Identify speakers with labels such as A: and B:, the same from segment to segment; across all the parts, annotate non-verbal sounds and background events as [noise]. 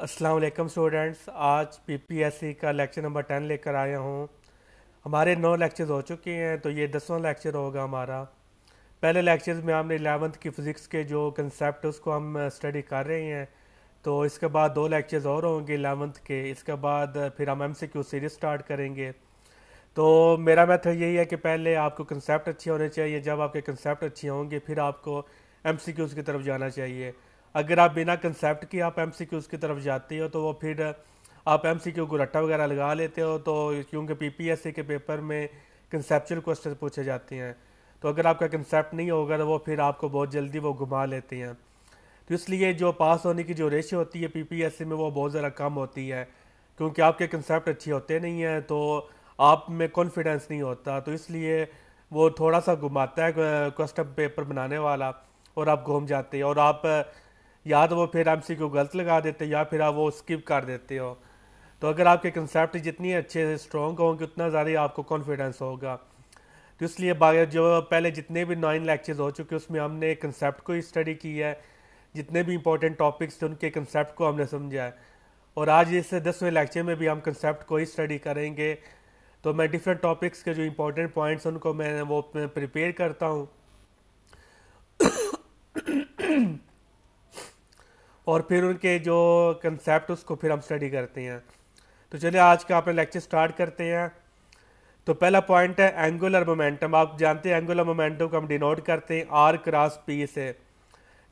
A: Aslam students आज PPSC का lecture number ten लेकर आया हूँ हमारे नौ लेक्चर्स हो चुके हैं तो ये दसवां लेक्चर होगा हमारा पहले लेक्चर्स में हमने एलेवंथ की फ़िज़िक्स के जो कंसेप्ट उसको हम स्टडी कर रहे हैं तो इसके बाद दो लेक्चर्स और होंगे एलेवंथ के इसके बाद फिर हम M C Q series start करेंगे तो मेरा मैथड यही है कि पहले आपको कंसेप्ट अच्छे होने चाहिए जब आपके कंसेप्ट अच्छे होंगे फिर आपको एम सी क्यूज़ की तरफ जाना चाहिए अगर आप बिना कंसेप्ट के आप एम की तरफ जाते हो तो वो फिर आप एम सी को रट्टा वगैरह लगा लेते हो तो क्योंकि पी पी एस सी के पेपर में कंसेप्चुअल क्वेश्चन पूछे जाते हैं तो अगर आपका कंसेप्ट नहीं होगा तो वो फिर आपको बहुत जल्दी वो घुमा लेते हैं तो इसलिए जो पास होने की जो रेशियो होती है पी पी एस सी में वो बहुत ज़्यादा कम होती है क्योंकि आपके कंसेप्ट अच्छे होते नहीं हैं तो आप में कॉन्फिडेंस नहीं होता तो इसलिए वो थोड़ा सा घुमाता है क्वेश्चन पेपर बनाने वाला और आप घूम जाते हैं और आप या तो वो फिर एम को गलत लगा देते या फिर आप वो स्किप कर देते हो तो अगर आपके कंसेप्ट जितनी अच्छे से स्ट्रॉन्ग होंगे उतना ज़्यादा ही आपको कॉन्फिडेंस होगा तो इसलिए बाकी जो पहले जितने भी नाइन लेक्चर्स हो चुके हैं उसमें हमने कंसेप्ट को ही स्टडी की है जितने भी इंपॉर्टेंट टॉपिक्स थे उनके कंसेप्ट को हमने समझा है और आज इस दसवें लेक्चर में भी हम कंसेप्ट को ही स्टडी करेंगे तो मैं डिफरेंट टॉपिक्स के जो इंपॉर्टेंट पॉइंट्स उनको मैं वो प्रिपेयर करता हूँ और फिर उनके जो कंसेप्ट उसको फिर हम स्टडी करते हैं तो चलिए आज का अपने लेक्चर स्टार्ट करते हैं तो पहला पॉइंट है एंगुलर मोमेंटम आप जानते हैं एंगुलर मोमेंटम को हम डिनोट करते हैं आर क्रॉस पी से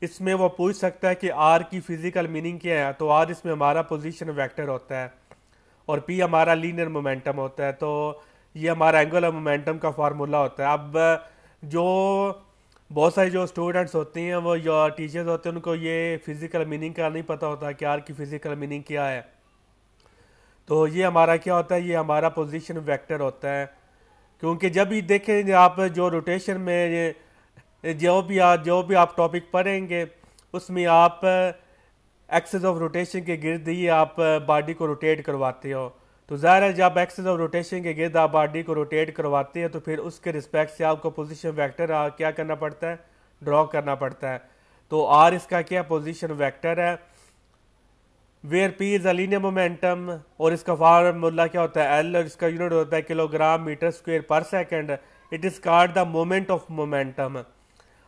A: इसमें वो पूछ सकता है कि आर की फिजिकल मीनिंग क्या है तो आर इसमें हमारा पोजिशन वैक्टर होता है और पी हमारा लीनियर मोमेंटम होता है तो ये हमारा एंगुलर मोमेंटम का फार्मूला होता है अब जो बहुत सारे जो स्टूडेंट्स होती हैं वो या टीचर्स होते हैं उनको ये फ़िज़िकल मीनिंग का नहीं पता होता कि आर की फ़िज़िकल मीनिंग क्या है तो ये हमारा क्या होता है ये हमारा पोजीशन वेक्टर होता है क्योंकि जब भी देखें आप जो रोटेशन में जो भी आप जो भी आप टॉपिक पढ़ेंगे उसमें आप एक्सेस ऑफ रोटेशन के गिरद ही आप बॉडी को रोटेट करवाते हो तो ज़ाहिर है जब एक्सेस ऑफ रोटेशन के गिर्द आप बॉडी को रोटेट करवाते हैं तो फिर उसके रिस्पेक्ट से आपको पोजिशन वैक्टर क्या करना पड़ता है ड्रॉ करना पड़ता है तो आर इसका क्या पोजिशन वैक्टर है where P is a linear momentum और इसका फार्मूला क्या होता है एल और इसका यूनिट होता है किलोग्राम मीटर स्क्वेयर पर second it is called the moment of momentum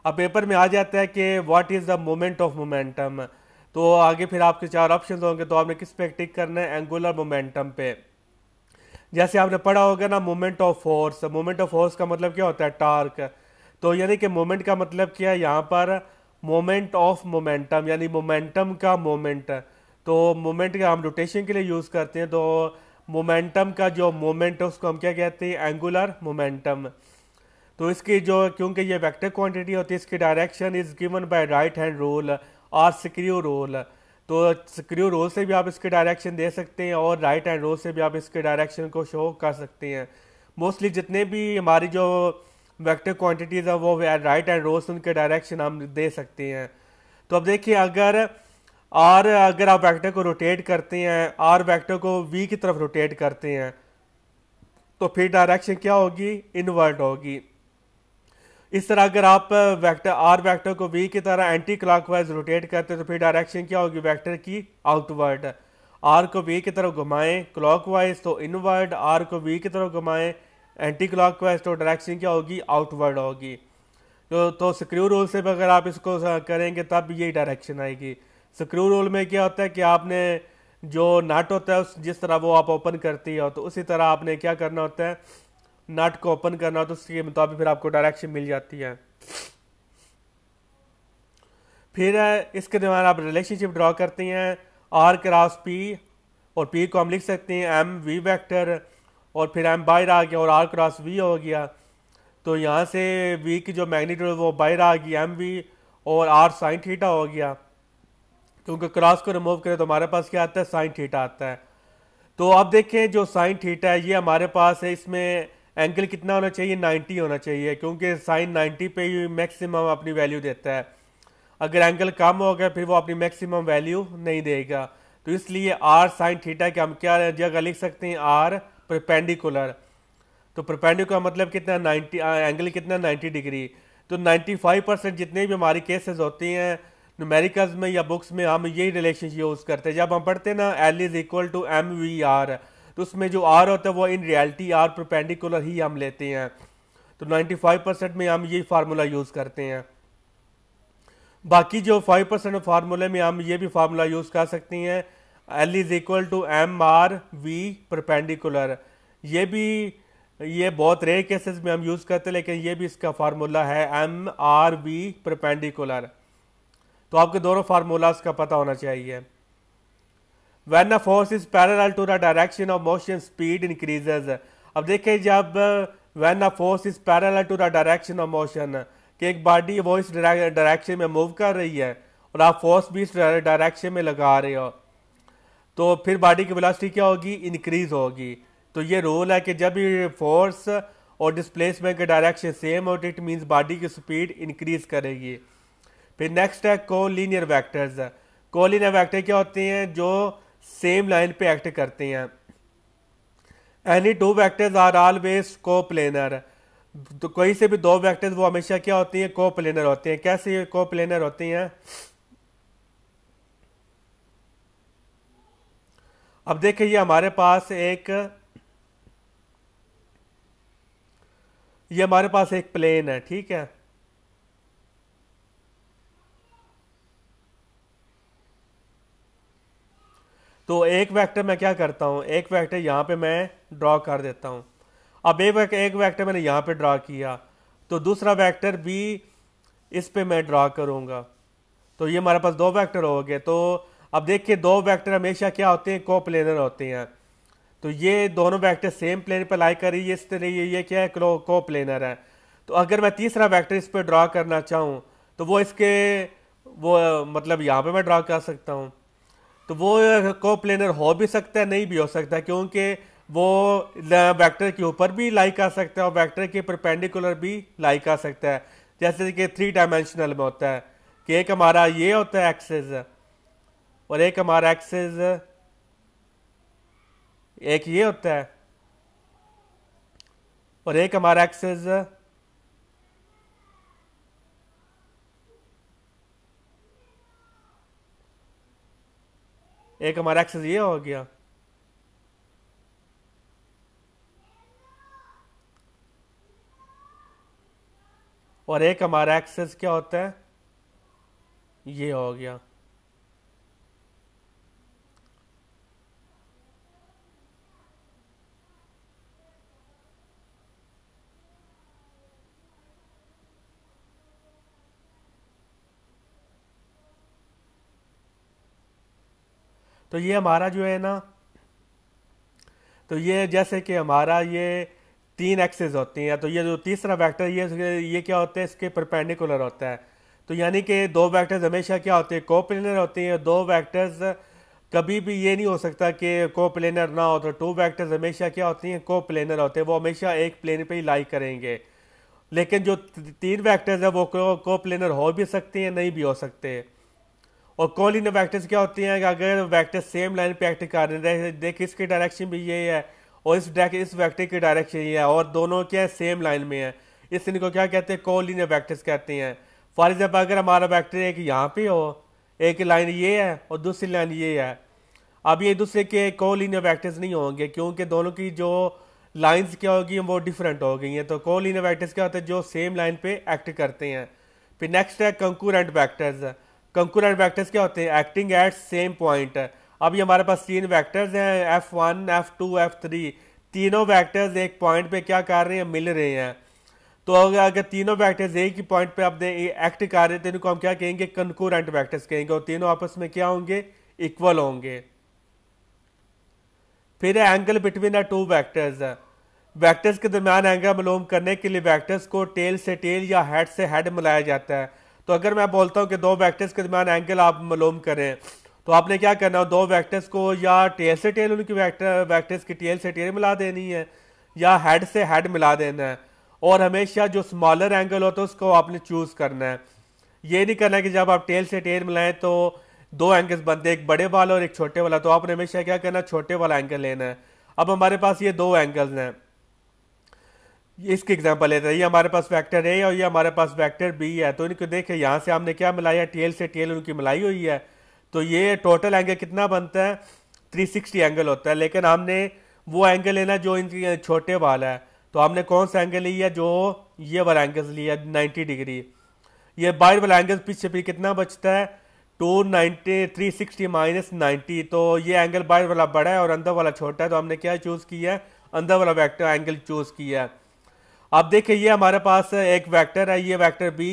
A: अब पेपर में आ जाता है कि what is the moment of momentum तो आगे फिर आपके चार ऑप्शन होंगे तो आपने किस पे टिक करना है एंगुलर मोमेंटम पे जैसे आपने पढ़ा होगा ना moment of force moment of force का मतलब क्या होता है टार्क तो यानी कि मोमेंट का मतलब क्या है यहाँ पर मोमेंट ऑफ मोमेंटम यानी मोमेंटम का मोमेंट तो मोमेंट का हम रोटेशन के लिए यूज़ करते हैं तो मोमेंटम का जो मोमेंट है उसको हम क्या कहते हैं एंगुलर मोमेंटम तो इसकी जो क्योंकि ये वेक्टर क्वांटिटी होती है इसकी direction is given by right hand rule or screw rule तो स्क्रू रोल से भी आप इसके डायरेक्शन दे सकते हैं और राइट हैंड रोल से भी आप इसके डायरेक्शन को शो कर सकते हैं मोस्टली जितने भी हमारी जो वेक्टर क्वांटिटीज़ है वो राइट हैंड रोल से उनके डायरेक्शन हम दे सकते हैं तो अब देखिए अगर आर अगर आप वेक्टर को रोटेट करते हैं आर वेक्टर को वी की तरफ रोटेट करते हैं तो फिर डायरेक्शन क्या होगी इनवर्ट होगी इस तरह अगर आप वेक्टर आर वेक्टर को वी की तरह एंटी क्लॉकवाइज रोटेट करते तो फिर डायरेक्शन क्या होगी वेक्टर की आउटवर्ड आर को वी की तरफ घुमाएं क्लॉकवाइज तो इनवर्ड आर को वी की तरफ घुमाएं एंटी क्लॉकवाइज तो डायरेक्शन क्या होगी आउटवर्ड होगी तो तो स्क्रू रोल से भी अगर आप इसको करेंगे तब यही डायरेक्शन आएगी स्क्रू रोल में क्या होता है कि आपने जो नट होता है उस जिस तरह वो आप ओपन करती हो तो उसी तरह आपने क्या करना होता है नट को ओपन करना हो तो उसके मुताबिक फिर आपको डायरेक्शन मिल जाती है फिर इसके दौरान आप रिलेशनशिप ड्रॉ करते हैं आर क्रॉस पी और पी को हम लिख सकते हैं एम वी वैक्टर और फिर एम बाहर आ गया और आर क्रॉस वी हो गया तो यहाँ से वी की जो मैग्नीट्यूड वो बाहर आ गई एम वी और आर साइन थीटा हो गया क्योंकि क्रॉस को रिमूव करें तो हमारे पास क्या आता है साइन थीटा आता है तो आप देखें जो साइन थीटा है ये हमारे पास है इसमें एंगल कितना होना चाहिए 90 होना चाहिए क्योंकि साइन 90 पे ही मैक्सिमम अपनी वैल्यू देता है अगर एंगल कम हो गया फिर वो अपनी मैक्सिमम वैल्यू नहीं देगा तो इसलिए आर साइन थीटा के हम क्या जगह लिख सकते हैं आर प्रपेंडिकुलर तो प्रपेंडिकुलर मतलब कितना 90 एंगल कितना 90 डिग्री तो 95 परसेंट जितने भी हमारी केसेस होती हैं नुमेरिकल्स में या बुक्स में हम यही रिलेशन यूज़ करते हैं जब हम पढ़ते हैं ना L is equal to M V R तो उसमें जो आर होता है वो इन रियलिटी आर प्रोपेंडिकुलर ही हम लेते हैं तो 95 परसेंट में हम ये फार्मूला यूज़ करते हैं बाकी जो 5 परसेंट फार्मूले में हम ये भी फार्मूला यूज़ कर सकते हैं L is equal to M R V perpendicular ये भी ये बहुत रेयर केसेस में हम यूज़ करते हैं लेकिन ये भी इसका फार्मूला है एम आर वी परपेंडिकुलर तो आपके दोनों फार्मूलाज का पता होना चाहिए when a force is parallel to the direction of motion speed increases अब देखें जब uh, when a force is parallel to the direction of motion कि एक बॉडी वो इस डायरेक्शन में मूव कर रही है और आप फोर्स भी इस डायरेक्शन में लगा रहे हो तो फिर बॉडी की वेलोसिटी क्या होगी इंक्रीज होगी तो ये रूल है कि जब भी फोर्स और डिस्प्लेसमेंट के डायरेक्शन सेम हो इट मींस बॉडी की स्पीड इंक्रीज करेगी फिर नेक्स्ट है कोलिनियर वैक्टर्स कोलिनियर वैक्टर क्या होते हैं जो सेम लाइन पे एक्ट करते हैं any two vectors are always coplanar तो कोई से भी दो वैक्टर्स वो हमेशा क्या होती हैं को प्लेनर होती हैं कैसे को प्लेनर होती हैं अब देखिए ये हमारे पास एक ये हमारे पास एक प्लेन है ठीक है तो एक वेक्टर मैं क्या करता हूँ एक वेक्टर यहाँ पे मैं ड्रॉ कर देता हूँ अब एक एक वेक्टर मैंने यहाँ पे ड्रा किया तो दूसरा वेक्टर भी इस पे मैं ड्रा करूँगा तो ये हमारे पास दो वेक्टर हो गए तो अब देखिए दो वेक्टर हमेशा क्या होते हैं को प्लेनर होते हैं तो ये दोनों वेक्टर सेम प्लेन पर लाई करी इस तरह ये, ये क्या है को प्लेनर है तो अगर मैं तीसरा वेक्टर इस पर ड्रा करना चाहूँ तो वो इसके वो मतलब यहाँ पे मैं ड्रा कर सकता हूँ तो वो कोप्लेनर हो भी सकता है नहीं भी हो सकता क्योंकि वो वेक्टर के ऊपर भी लाई कर सकता है और वेक्टर के परपेंडिकुलर भी लाई कर सकता है जैसे कि थ्री डायमेंशनल में होता है कि एक हमारा ये होता है एक्सेस और एक हमारा एक्सेस एक ये होता है और एक हमारा एक्सेस एक हमारा एक्सेस ये हो गया और एक हमारा एक्सेस क्या होता है ये हो गया तो ये हमारा जो है ना तो ये जैसे कि हमारा ये तीन एक्सेस होती हैं तो ये जो तीसरा वेक्टर ये ये क्या होता है इसके परपेंडिकुलर होता है तो यानी कि दो वेक्टर्स हमेशा क्या होते हैं कोप्लेनर होते हैं दो वेक्टर्स कभी भी ये नहीं हो सकता कि कोप्लेनर ना हो तो टू वेक्टर्स हमेशा क्या होती हैं कोप्लेनर होते हैं वो हमेशा एक प्लेन पे ही लाई करेंगे लेकिन जो तीन वेक्टर्स है वो कोप्लेनर हो भी सकते हैं नहीं भी हो सकते हैं और कॉलिन वैक्टर्स क्या होते हैं अगर वैक्टर सेम लाइन पे एक्ट कर रहे हैं देख इसके डायरेक्शन भी ये है और इस इस वैक्टर के डायरेक्शन ये है और दोनों क्या है सेम लाइन में है इस इनको क्या कहते हैं कॉलिन वैक्टर्स कहते हैं फॉर एग्जाम्पल अगर हमारा वैक्टर एक यहाँ पे हो एक लाइन ये है और दूसरी लाइन ये है अब ये दूसरे के कॉलिन वैक्टर्स नहीं होंगे क्योंकि दोनों की जो लाइन्स क्या होगी वो डिफरेंट हो गई हैं तो कॉलिन वैक्टर्स क्या होते हैं जो सेम लाइन पे एक्ट करते हैं फिर नेक्स्ट है कंकूरेंट वैक्टर्स कंकुरेंट वैक्टर्स क्या होते हैं एक्टिंग एट सेम पॉइंट अब ये हमारे पास तीन वैक्टर्स हैं F one F two F three तीनों वैक्टर्स एक पॉइंट पे क्या कर रहे हैं मिल रहे हैं तो अगर तीनों वैक्टर्स एक ही पॉइंट पे आप एक्ट कर रहे थे तो इनको हम क्या कहेंगे कंकुरेंट वैक्टर्स कहेंगे और तीनों आपस में क्या होंगे इक्वल होंगे फिर angle between the two vectors vectors के दरमियान एंगल मलूम करने के लिए वैक्टर्स को टेल से टेल या हेड से हेड मिलाया जाता है तो अगर मैं बोलता हूँ कि दो वैक्टर्स के दरमियान एंगल आप मलूम करें तो आपने क्या करना है दो वैक्टर्स को या टेल से टेल उनकी वैक्टर वैक्टर्स की टेल से टेल मिला देनी है या हेड से हेड मिला देना है और हमेशा जो स्मॉलर एंगल होता है उसको आपने चूज़ करना है ये नहीं करना कि जब आप टेल से टेल मिलाएं तो दो एंगल्स बनते एक बड़े वाला और एक छोटे वाला तो आपने हमेशा क्या करना छोटे वाला एंगल लेना है अब हमारे पास ये दो एंगल्स हैं ये इसके एग्जाम्पल लेते हैं ये हमारे पास वेक्टर ए और ये हमारे पास वेक्टर बी है तो इनको देखें यहाँ से हमने क्या मिलाया टेल से टेल उनकी मिलाई हुई है तो ये टोटल एंगल कितना बनता है 360 एंगल होता है लेकिन हमने वो एंगल लेना जो इनके छोटे वाला है तो हमने कौन सा एंगल लिया जो ये वाला एंगल लिया नाइन्टी डिग्री ये बाइट वाला एंगल पीछे भी कितना बचता है two ninety three sixty minus ninety तो ये एंगल बाइट वाला बड़ा है और अंदर वाला छोटा है तो हमने क्या चूज़ किया है अंदर वाला वैक्टर एंगल चूज़ किया है अब देखिए ये हमारे पास एक वेक्टर है ये वेक्टर बी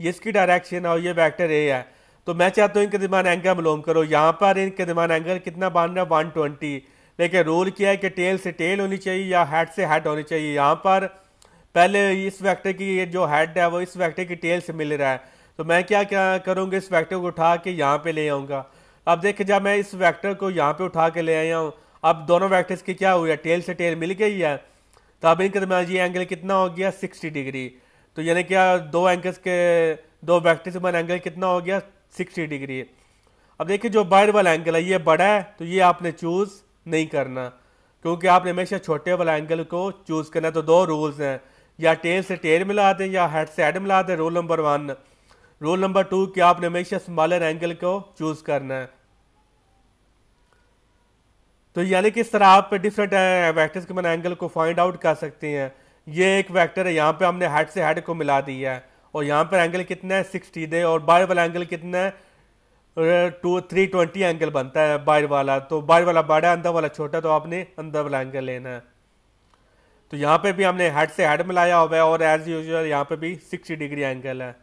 A: ये इसकी डायरेक्शन है और ये वेक्टर ए है तो मैं चाहता हूँ इनके दरमान एंगल मालूम करो यहाँ पर इनके दरमान एंगल कितना रहा है वन ट्वेंटी लेकिन रोल किया है कि टेल से टेल होनी चाहिए या हेड से हेड होनी चाहिए यहाँ पर पहले इस वैक्टर की ये जो हेड है वो इस वैक्टर की टेल से मिल रहा है तो मैं क्या क्या करूँगा इस वैक्टर को उठा के यहाँ पर ले आऊँगा अब देखे जब मैं इस वैक्टर को यहाँ पर उठा के ले आया हूँ अब दोनों वैक्टर्स की क्या हुई है टेल से टेल मिल गई है तो अब इनके दरमियान ये एंगल कितना हो गया 60 डिग्री तो यानी क्या दो एंगल्स के दो वैक्टर से बना एंगल कितना हो गया 60 डिग्री अब देखिए जो बाहर वाला एंगल है ये बड़ा है तो ये आपने चूज़ नहीं करना क्योंकि आपने हमेशा छोटे वाला एंगल को चूज़ करना तो दो रूल्स हैं या टेल से टेल मिला दें या हेड से हेड मिला दें rule number one rule number two कि आपने हमेशा स्मॉलर एंगल को चूज़ करना है तो यानी कि इस तरह आप डिफरेंट वैक्टर्स के मैंने एंगल को फाइंड आउट कर सकते हैं ये एक वैक्टर है यहाँ पे हमने हेड से हेड को मिला दिया है और यहाँ पर एंगल कितना है सिक्सटी दे और बाहर वाला एंगल कितना है टू थ्री ट्वेंटी एंगल बनता है बाहर वाला तो बाहर वाला बड़ा अंदर वाला छोटा तो आपने अंदर वाला एंगल लेना है तो यहाँ पे भी हमने हेड से हेड मिलाया हुआ है और एज यूजल यहाँ पे भी सिक्सटी डिग्री एंगल है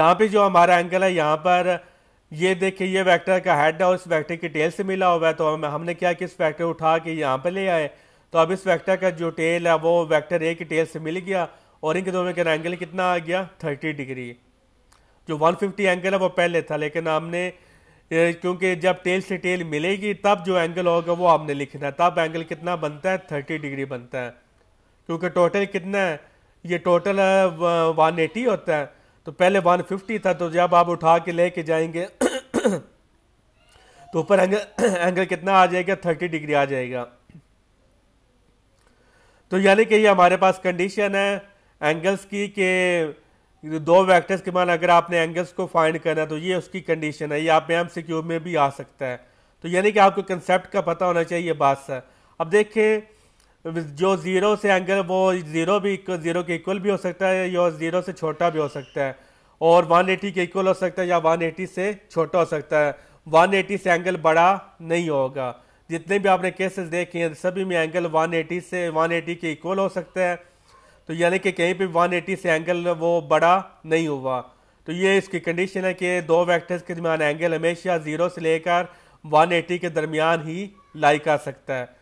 A: यहाँ पे जो हमारा एंगल है यहाँ पर ये देखिए ये वेक्टर का हेड है और इस वेक्टर की टेल से मिला हुआ है तो हम हमने क्या कि इस वेक्टर उठा के यहाँ पर ले आए तो अब इस वेक्टर का जो टेल है वो वेक्टर ए की टेल से मिल गया और इनके दोनों का एंगल कितना आ गया थर्टी डिग्री जो फिफ्टी एंगल है वो पहले था लेकिन हमने क्योंकि जब टेल से टेल मिलेगी तब जो एंगल होगा वो हमने लिखना है तब एंगल कितना बनता है थर्टी डिग्री बनता है क्योंकि टोटल कितना है ये टोटल वन एटी होता है तो पहले 150 था तो जब आप उठा के लेके जाएंगे तो ऊपर एंगल एंगल कितना आ जाएगा 30 डिग्री आ जाएगा तो यानी कि ये हमारे पास कंडीशन है एंगल्स की के दो वेक्टर्स के मान अगर आपने एंगल्स को फाइंड करना है तो ये उसकी कंडीशन है ये आप एम सी में भी आ सकता है तो यानी कि आपको कंसेप्ट का पता होना चाहिए बात से अब देखें जो ज़ीरो से एंगल वो ज़ीरो भी ज़ीरो के इक्वल भी हो सकता है या ज़ीरो से छोटा भी हो सकता है और 180 के इक्वल हो सकता है या 180 से छोटा हो सकता है 180 से एंगल बड़ा नहीं होगा जितने भी आपने केसेस देखे हैं सभी में एंगल 180 से 180 के इक्वल हो सकता है तो यानी कि कहीं पर वन से एंगल वो बड़ा नहीं हुआ तो ये इसकी कंडीशन है कि दो वैक्टर्स के दरमियान एंगल हमेशा ज़ीरो से लेकर वन के दरमियान ही लाई कर सकता है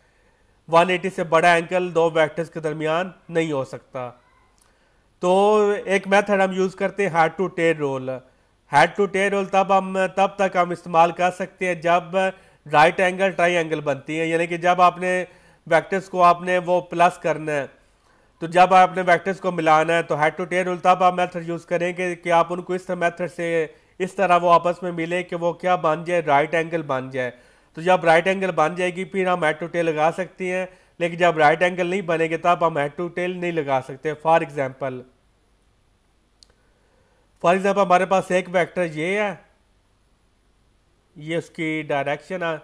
A: 180 से बड़ा एंगल दो वेक्टर्स के दरमियान नहीं हो सकता तो एक मेथड हम यूज़ करते हैं head to tail rule head to tail rule तब हम तब तक हम इस्तेमाल कर सकते हैं जब राइट एंगल ट्राई एंगल बनती है यानी कि जब आपने वेक्टर्स को आपने वो प्लस करना है तो जब आपने वेक्टर्स को मिलाना है तो हेड टू टेल रोल तब आप मेथड यूज़ करेंगे कि आप उनको इस मैथड से इस तरह वो आपस में मिले कि वो क्या बन जाए राइट एंगल बन जाए तो जब राइट एंगल बन जाएगी फिर हम हेड टू टेल लगा सकते हैं लेकिन जब राइट एंगल नहीं बनेंगे तब हम हेड टू टेल नहीं लगा सकते फॉर एग्जाम्पल फॉर एग्जाम्पल हमारे पास एक वैक्टर ये है ये उसकी डायरेक्शन है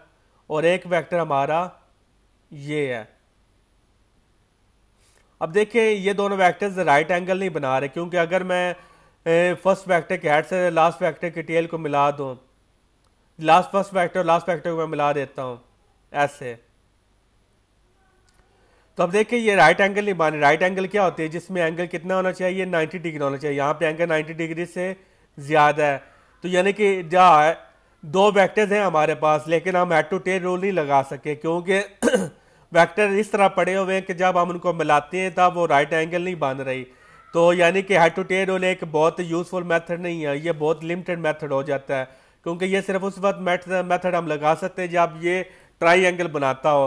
A: और एक वैक्टर हमारा ये है अब देखें ये दोनों वेक्टर्स राइट एंगल नहीं बना रहे क्योंकि अगर मैं फर्स्ट वेक्टर के हेड से लास्ट वेक्टर की टेल को मिला दूँ last first factor last factor को मैं मिला देता हूँ ऐसे तो अब देखिए ये राइट एंगल नहीं माने राइट एंगल क्या होती है जिसमें एंगल कितना होना चाहिए 90 डिग्री होना चाहिए यहाँ पे एंगल 90 डिग्री से ज़्यादा है तो यानी कि जहाँ दो वेक्टर्स हैं हमारे पास लेकिन हम हेड टू टेन रूल नहीं लगा सके क्योंकि वेक्टर [coughs] इस तरह पड़े हुए हैं कि जब हम उनको मिलाते हैं तब वो राइट एंगल नहीं बन रही तो यानी कि हेड टू टेन रूल एक बहुत यूज़फुल मेथड नहीं है ये बहुत लिमिटेड मेथड हो जाता है क्योंकि ये सिर्फ उस वक्त मेथड हम लगा सकते हैं जब ये ट्राई एंगल बनाता हो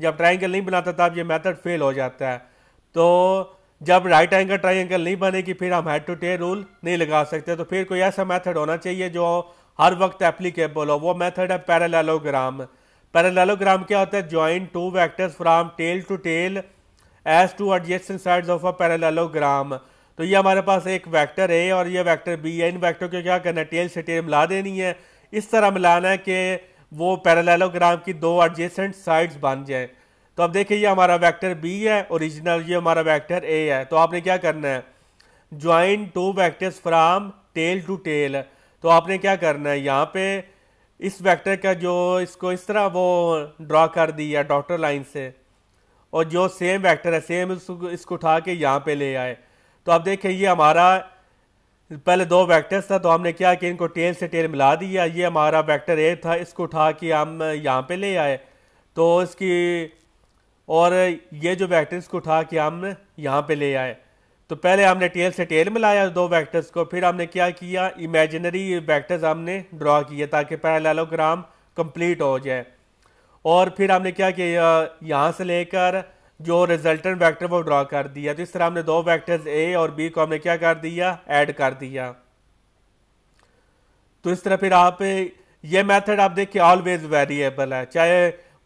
A: जब ट्राई एंगल नहीं बनाता तब ये मेथड फेल हो जाता है तो जब राइट एंगल ट्राई एंगल नहीं बनेगी फिर हम हेड टू टे रूल नहीं लगा सकते तो फिर कोई ऐसा मेथड होना चाहिए जो हर वक्त एप्लीकेबल हो वो मेथड है पैरेललोग्राम पैरालेलोग्राम क्या होता है join two vectors from tail to tail as two adjacent sides of a parallelogram तो ये हमारे पास एक वैक्टर ए और ये वैक्टर बी है इन वैक्टर को क्या करना है टेल से टेल मिला देनी है इस तरह मिलाना है कि वो पैरालेलोग्राम की दो एडजेसेंट साइड्स बन जाएं तो अब देखिए ये हमारा वेक्टर बी है ओरिजिनल ये हमारा वेक्टर ए है तो आपने क्या करना है join two vectors from tail to tail तो आपने क्या करना है यहाँ पे इस वेक्टर का जो इसको इस तरह वो ड्रा कर दिया डॉक्टर लाइन से और जो सेम वेक्टर है सेम इसको इसको उठा के यहाँ पर ले आए तो आप देखें ये हमारा पहले दो वैक्टर्स था तो हमने क्या कि इनको टेल से टेल मिला दिया ये हमारा वैक्टर ए था इसको उठा के हम यहाँ पे ले आए तो इसकी और ये जो वैक्टर्स इसको उठा के हम यहाँ पे ले आए तो पहले हमने टेल से टेल मिलाया दो वेक्टर्स को फिर हमने क्या किया इमेजिनरी वेक्टर्स हमने ड्रा किए ताकि पैरेललोग्राम कंप्लीट हो जाए और फिर हमने क्या किया यहाँ से लेकर जो रिजल्टेंट वैक्टर वो ड्रॉ कर दिया तो इस तरह हमने दो वैक्टर्स ए और बी को हमने क्या कर दिया ऐड कर दिया तो इस तरह फिर आप ये मेथड आप देखिए ऑलवेज वेरिएबल है चाहे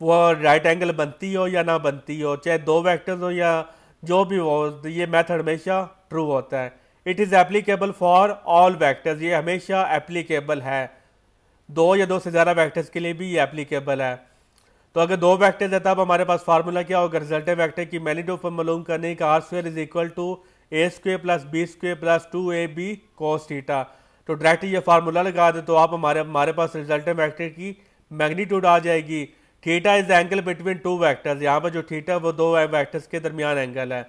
A: वो राइट एंगल बनती हो या ना बनती हो चाहे दो वैक्टर्स हो या जो भी हो तो ये मैथड हमेशा ट्रू होता है it is applicable for all vectors ये हमेशा एप्लीकेबल है दो या दो से ज़्यादा वैक्टर्स के लिए भी ये एप्लीकेबल है तो अगर दो वैक्टर है तो अब हमारे पास फार्मूला क्या होगा रिजल्ट वैक्टर की पर मालूम करने का आर स्क्र is equal to A square plus B square plus two A B cos theta तो डायरेक्ट ये फार्मूला लगा दे तो आप हमारे हमारे पास रिजल्ट वैक्टर की मैग्नीट्यूड आ जाएगी theta is angle between two vectors यहाँ पर जो थीटा वो दो वैक्टर्स के दरमियान एंगल है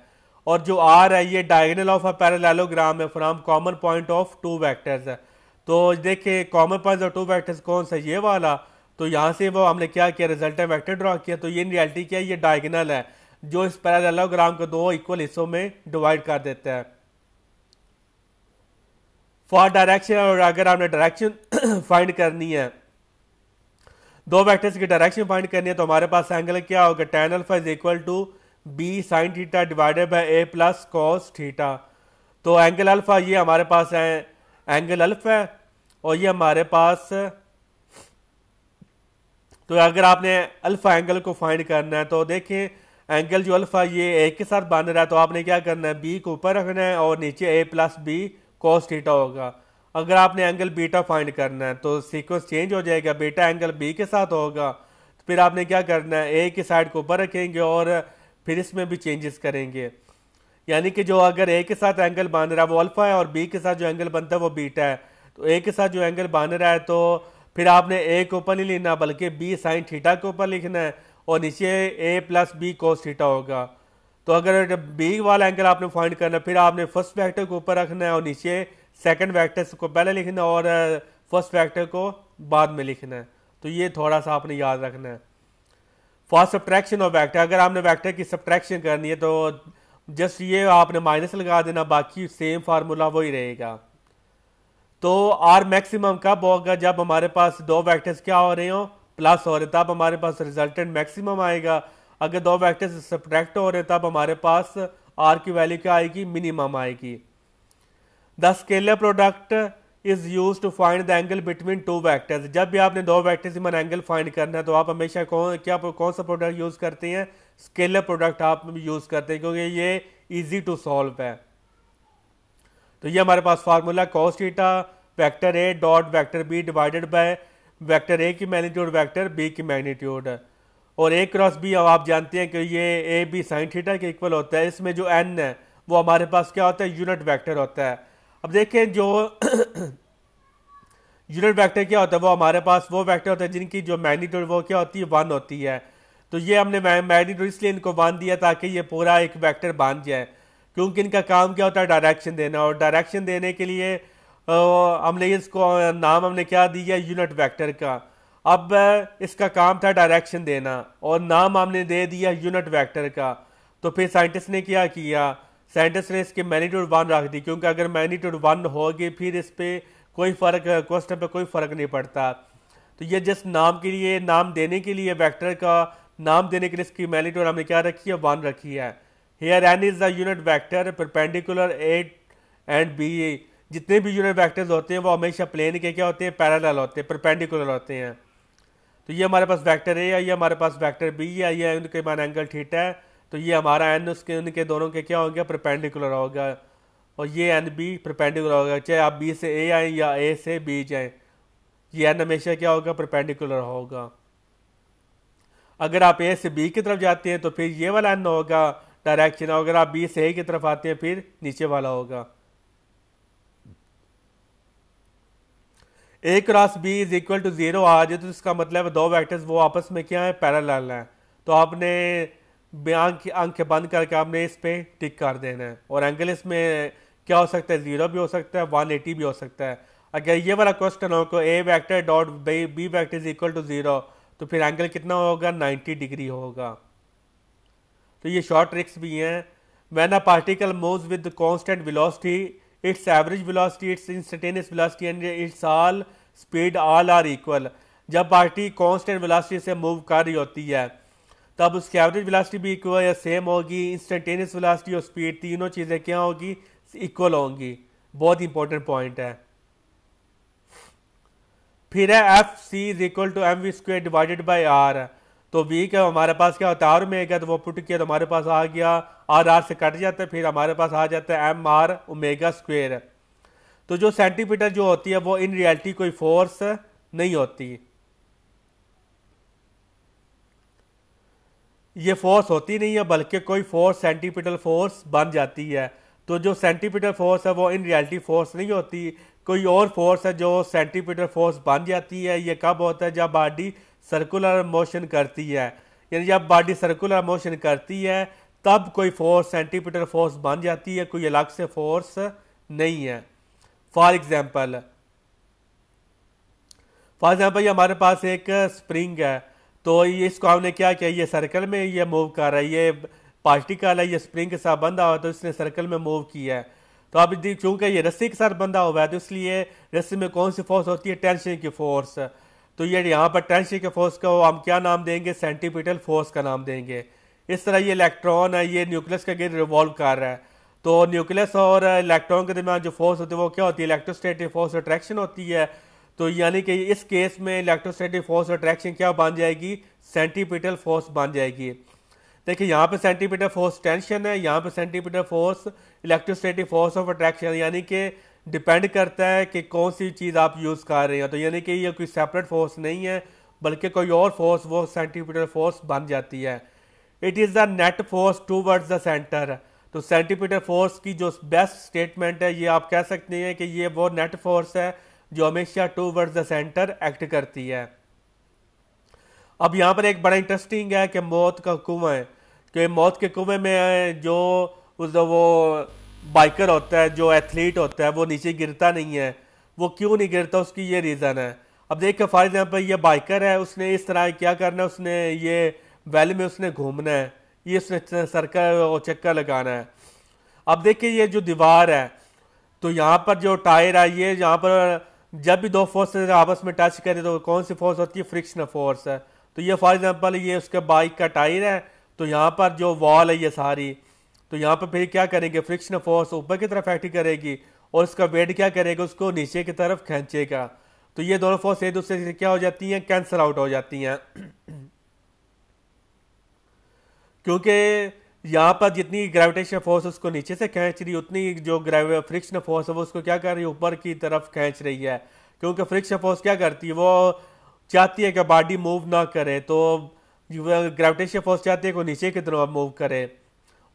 A: और जो आर है ये डायगनल ऑफ अ पैरेलेलोग्राम है from common point of two vectors है तो देखिए common point of two vectors कौन सा ये वाला तो यहाँ से वो हमने क्या किया रिजल्ट वैक्टर ड्रॉ किया तो ये इन रियलिटी क्या है ये डायगनल है जो इस पैरालोग्राम को दो इक्वल हिस्सों में डिवाइड कर देता है फॉर डायरेक्शन और अगर हमने डायरेक्शन फाइंड करनी है दो वेक्टर्स की डायरेक्शन फाइंड करनी है तो हमारे पास एंगल क्या होगा tan alpha is equal to B sine theta divided by A plus cos theta तो एंगल अल्फा ये हमारे पास है एंगल अल्फा है और ये हमारे पास तो अगर आपने अल्फ़ा एंगल को फाइंड करना है तो देखें एंगल जो अल्फ़ा ये ए के साथ बन रहा है तो आपने क्या करना है बी को ऊपर रखना है और नीचे A plus B cos theta होगा अगर आपने एंगल बीटा फाइंड करना है तो सीक्वेंस चेंज हो जाएगा बीटा एंगल बी के साथ होगा तो फिर आपने क्या करना है ए की साइड को ऊपर रखेंगे और फिर इसमें भी चेंजेस करेंगे यानी कि जो अगर ए के साथ एंगल बन रहा है वो अल्फ़ा है और बी के साथ जो एंगल बनता है वो बीटा है तो ए के साथ जो एंगल बन रहा है तो फिर आपने ए के ऊपर नहीं लिखना बल्कि बी साइन थीटा के ऊपर लिखना है और नीचे A plus B cos theta होगा तो अगर बी वाला एंगल आपने फाइंड करना फिर आपने फर्स्ट वैक्टर को ऊपर रखना है और नीचे सेकेंड वैक्टर को पहले लिखना और फर्स्ट वैक्टर को बाद में लिखना है तो ये थोड़ा सा आपने याद रखना है फर्स्ट सब्ट्रैक्शन ऑफ वैक्टर अगर आपने वैक्टर की सब्ट्रैक्शन करनी है तो जस्ट ये आपने माइनस लगा देना बाकी सेम फार्मूला वही रहेगा तो आर मैक्सिमम कब होगा जब हमारे पास दो वैक्टर्स क्या हो रहे हो प्लस हो रहे तब हमारे पास रिजल्टेंट मैक्सिमम आएगा अगर दो वैक्टर्स सब्ट्रैक्ट हो रहे तब हमारे पास आर की वैल्यू क्या आएगी मिनिमम आएगी the scalar product is use to find the angle between two vectors जब भी आपने दो वैक्टर्स में एंगल फाइंड करना है तो आप हमेशा कौन क्या कौन सा प्रोडक्ट यूज़ करते हैं स्केलर प्रोडक्ट आप यूज़ करते हैं क्योंकि ये ईजी टू सॉल्व है तो ये हमारे पास formula cos theta vector A dot vector B divided by vector A की मैग्नीट्यूड वैक्टर बी की मैग्नीट्यूड और ए क्रॉस बी अब आप जानते हैं कि ये ए बी साइन थीटा के इक्वल होता है इसमें जो एन है वो हमारे पास क्या होता है यूनिट वैक्टर होता है अब देखें जो यूनिट [coughs] वैक्टर क्या होता है वो हमारे पास वो वैक्टर होता है जिनकी जो मैग्नीट्यूड वो क्या होती है वन होती है तो ये हमने मैग्नीट्यूड इसलिए इनको वन दिया ताकि ये पूरा एक वैक्टर बांध जाए क्योंकि इनका काम क्या होता है डायरेक्शन देना और डायरेक्शन देने के लिए हमने इसको नाम हमने क्या दिया यूनिट वेक्टर का अब इसका काम था डायरेक्शन देना और नाम हमने दे दिया यूनिट वेक्टर का तो फिर साइंटिस्ट ने क्या किया साइंटिस्ट ने इसके मैनीट्यूड वन रख दी क्योंकि अगर मैनीट्यूड वन होगी फिर इस पर कोई फ़र्क क्वेश्चन पे कोई फ़र्क नहीं पड़ता तो ये जिस नाम के लिए नाम देने के लिए वेक्टर का नाम देने के लिए इसकी मैनीट्यूड हमने क्या रखी है वन रखी है here N is the unit vector perpendicular A and B जितने भी यूनिट वैक्टर्स होते हैं वो हमेशा प्लेन के क्या होते हैं पैरेलल होते हैं परपेंडिकुलर होते हैं तो ये हमारे पास वैक्टर ए है ये हमारे पास वैक्टर बी है ये उनके मान एंगल थीटा है तो ये हमारा एन उसके उनके दोनों के क्या होंगे परपेंडिकुलर होगा और ये एन बी परपेंडिकुलर होगा चाहे आप बी से ए आएँ या ए से बी जाएँ ये एन हमेशा क्या होगा परपेंडिकुलर होगा अगर आप ए से बी की तरफ जाते हैं तो फिर ये वाला एन होगा डायरेक्शन अगर आप बी से ए की तरफ आते हैं फिर नीचे वाला होगा A cross B is equal to zero आ जाए तो इसका मतलब दो वेक्टर्स वो आपस में क्या है पैरल है तो आपने आंखें आंखें बंद करके आपने इस पर टिक कर देना है और एंगल इसमें क्या हो सकता है ज़ीरो भी हो सकता है वन एटी भी हो सकता है अगर ये वाला क्वेश्चन हो को A vector dot B vector is equal to zero तो फिर एंगल कितना होगा नाइन्टी डिग्री होगा तो ये शॉर्ट ट्रिक्स भी हैं when a particle move with constant velocity its average velocity its instantaneous velocity and its all speed all are equal जब पार्टी कॉन्स्टेंट वेलोसिटी से मूव कर रही होती है तब उसकी एवरेज वेलोसिटी भी इक्वल या सेम होगी इंस्टेंटेनियस वेलोसिटी और स्पीड तीनों चीज़ें क्या होगी इक्वल होंगी बहुत इंपॉर्टेंट पॉइंट है फिर है F C is equal to M V square divided by R तो वीक हमारे पास क्या होता है आर में गया तो वो पुट किया तो हमारे पास आ गया आर आर से कट जाता है फिर हमारे पास आ जाता है एम आर ओमेगा स्क्वेयर तो जो सेंटीमीटर जो होती है वो इन रियलिटी कोई फोर्स नहीं होती ये फोर्स होती नहीं है बल्कि कोई फोर्स सेंटीपिटल फोर्स बन जाती है तो जो सेंटीपिटल फोर्स है वो इन रियलिटी फोर्स नहीं होती कोई और फोर्स है जो सेंटीपिटल फोर्स बन जाती है ये कब होता है जब बॉडी सर्कुलर मोशन करती है यानी जब बॉडी सर्कुलर मोशन करती है तब कोई फोर्स सेंटीपीटर फोर्स बन जाती है कोई अलग से फोर्स नहीं है फॉर एग्ज़ाम्पल फॉर एग्ज़ाम्पल ये हमारे पास एक स्प्रिंग है तो इसको हमने क्या किया ये सर्कल में ये मूव कर रहा है ये पार्टिकल है ये स्प्रिंग के साथ बंधा हुआ है तो इसने सर्कल में मूव किया है तो अब चूंकि ये रस्सी के साथ बंधा हुआ है तो इसलिए रस्सी में कौन सी फोर्स होती है टेंशन की फोर्स तो ये यहाँ पर टेंशन के फोर्स का हम क्या नाम देंगे सेंटीपिटल फोर्स का नाम देंगे इस तरह ये इलेक्ट्रॉन है ये न्यूक्लियस के गिर रिवॉल्व कर रहा है तो न्यूक्लियस और इलेक्ट्रॉन के दरमियान जो फोर्स होती है वो क्या होती है इलेक्ट्रोस्टेटिक फोर्स अट्रैक्शन होती है तो यानी कि इस केस में इलेक्ट्रोस्टेटिक फोर्स अट्रैक्शन क्या बन जाएगी सेंटीपिटल फोर्स बन जाएगी देखिए यहाँ पे सेंटीमीटर फोर्स टेंशन है यहाँ पे centripetal force electrostatic force of attraction यानी कि डिपेंड करता है कि कौन सी चीज़ आप यूज़ कर रहे हैं तो यानी कि ये कोई सेपरेट फोर्स नहीं है बल्कि कोई और फोर्स वो सेंटीपीटर फोर्स बन जाती है it is the net force towards the centre तो सेंटीपीटर फोर्स की जो बेस्ट स्टेटमेंट है ये आप कह सकते हैं कि ये वो नेट फोर्स है जो हमेशा towards the centre act करती है अब यहाँ पर एक बड़ा इंटरेस्टिंग है कि मौत का कुआ है कि मौत के कुएं में जो उस वो बाइकर होता है जो एथलीट होता है वो नीचे गिरता नहीं है वो क्यों नहीं गिरता उसकी ये रीज़न है अब देखिए फॉर एग्ज़ाम्पल ये बाइकर है उसने इस तरह क्या करना है उसने ये वैली में उसने घूमना है ये उसने सरकल और चक्कर लगाना है अब देखिए ये जो दीवार है तो यहाँ पर जो टायर है ये यहाँ पर जब भी दो फोर्स आपस में टच करें तो कौन सी फोर्स होती है फ्रिक्शन फोर्स है तो ये फॉर एग्ज़ाम्पल ये उसके बाइक का टायर है तो यहाँ पर जो वॉल है ये सारी तो यहाँ पर फिर क्या करेंगे फ्रिक्शन फोर्स ऊपर की तरफ एक्ट करेगी और उसका वेट क्या करेगा उसको नीचे की तरफ खींचेगा तो ये दोनों फोर्स एक दूसरे से क्या हो जाती हैं कैंसल आउट हो जाती हैं [clears throat] क्योंकि यहाँ पर जितनी ग्रेविटेशन फोर्स उसको नीचे से खींच रही है उतनी जो ग्रेवि फ्रिक्शन फोर्स है वो उसको क्या कर रही है ऊपर की तरफ खींच रही है क्योंकि फ्रिक्शन फोर्स क्या करती है वो चाहती है कि बॉडी मूव ना करे तो ग्रेविटेशन फोर्स चाहती है कि नीचे की तरफ मूव करे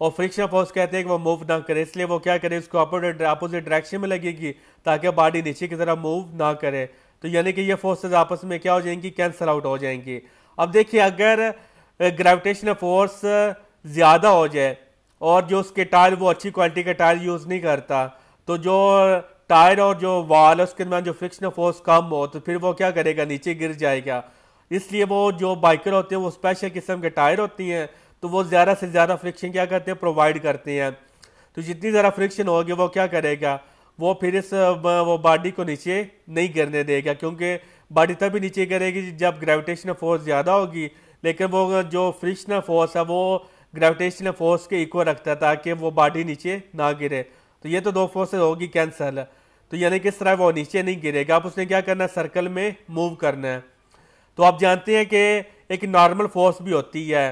A: और फ्रिक्शन फोर्स कहते हैं कि वो मूव ना करे इसलिए वो क्या करे उसको अपोजिट अपोजिट डायरेक्शन में लगेगी ताकि बॉडी नीचे की तरफ मूव ना करे तो यानी कि ये फोर्सेज आपस में क्या हो जाएंगी कैंसल आउट हो जाएंगी अब देखिए अगर ग्रेविटेशनल फोर्स ज़्यादा हो जाए और जो उसके टायर वो अच्छी क्वालिटी का टायर यूज़ नहीं करता तो जो टायर और जो वाल है उसके दरमियान जो फ्रिक्शन फोर्स कम हो तो फिर वो क्या करेगा नीचे गिर जाएगा इसलिए वो जो बाइकर होते हैं वो स्पेशल किस्म के टायर होती हैं तो वो ज़्यादा से ज़्यादा फ्रिक्शन क्या करते हैं प्रोवाइड करते हैं तो जितनी ज़्यादा फ्रिक्शन होगी वो क्या करेगा वो फिर इस वो बॉडी को नीचे नहीं गिरने देगा क्योंकि बॉडी तभी नीचे गिरेगी जब ग्रेविटेशनल फोर्स ज़्यादा होगी लेकिन वो जो फ्रिक्शनल फोर्स है वो ग्रेविटेशनल फोर्स के इक्वल रखता है ताकि वो बॉडी नीचे ना गिरे तो ये तो दो फोर्सेज होगी कैंसल तो यानी किस तरह वो नीचे नहीं गिरेगा आप उसने क्या करना है सर्कल में मूव करना है तो आप जानते हैं कि एक नॉर्मल फोर्स भी होती है